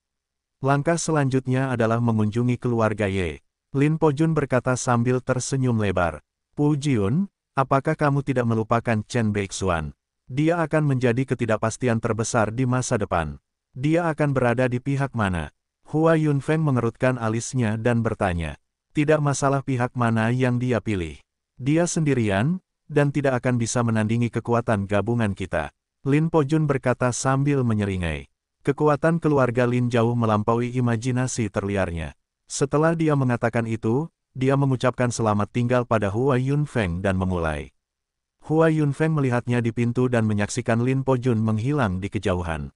S1: Langkah selanjutnya adalah mengunjungi keluarga Ye. Lin Pojun berkata sambil tersenyum lebar. Pu Jiun, apakah kamu tidak melupakan Chen Beixuan? Dia akan menjadi ketidakpastian terbesar di masa depan. Dia akan berada di pihak mana? Hua Yunfeng mengerutkan alisnya dan bertanya. Tidak masalah pihak mana yang dia pilih. Dia sendirian, dan tidak akan bisa menandingi kekuatan gabungan kita. Lin Pojun berkata sambil menyeringai. Kekuatan keluarga Lin jauh melampaui imajinasi terliarnya. Setelah dia mengatakan itu, dia mengucapkan selamat tinggal pada Hua Feng dan memulai. Hua Feng melihatnya di pintu dan menyaksikan Lin Po Jun menghilang di kejauhan.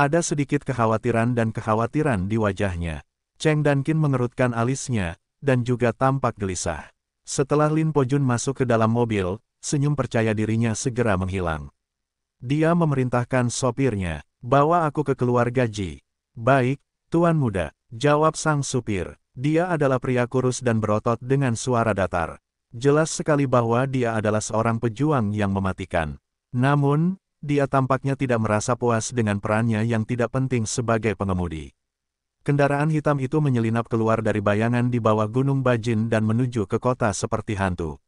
S1: Ada sedikit kekhawatiran dan kekhawatiran di wajahnya. Cheng Kin mengerutkan alisnya, dan juga tampak gelisah. Setelah Lin Po Jun masuk ke dalam mobil, senyum percaya dirinya segera menghilang. Dia memerintahkan sopirnya, bawa aku ke keluarga Ji. Baik, Tuan Muda, jawab sang supir. Dia adalah pria kurus dan berotot dengan suara datar. Jelas sekali bahwa dia adalah seorang pejuang yang mematikan. Namun, dia tampaknya tidak merasa puas dengan perannya yang tidak penting sebagai pengemudi. Kendaraan hitam itu menyelinap keluar dari bayangan di bawah Gunung Bajin dan menuju ke kota seperti hantu.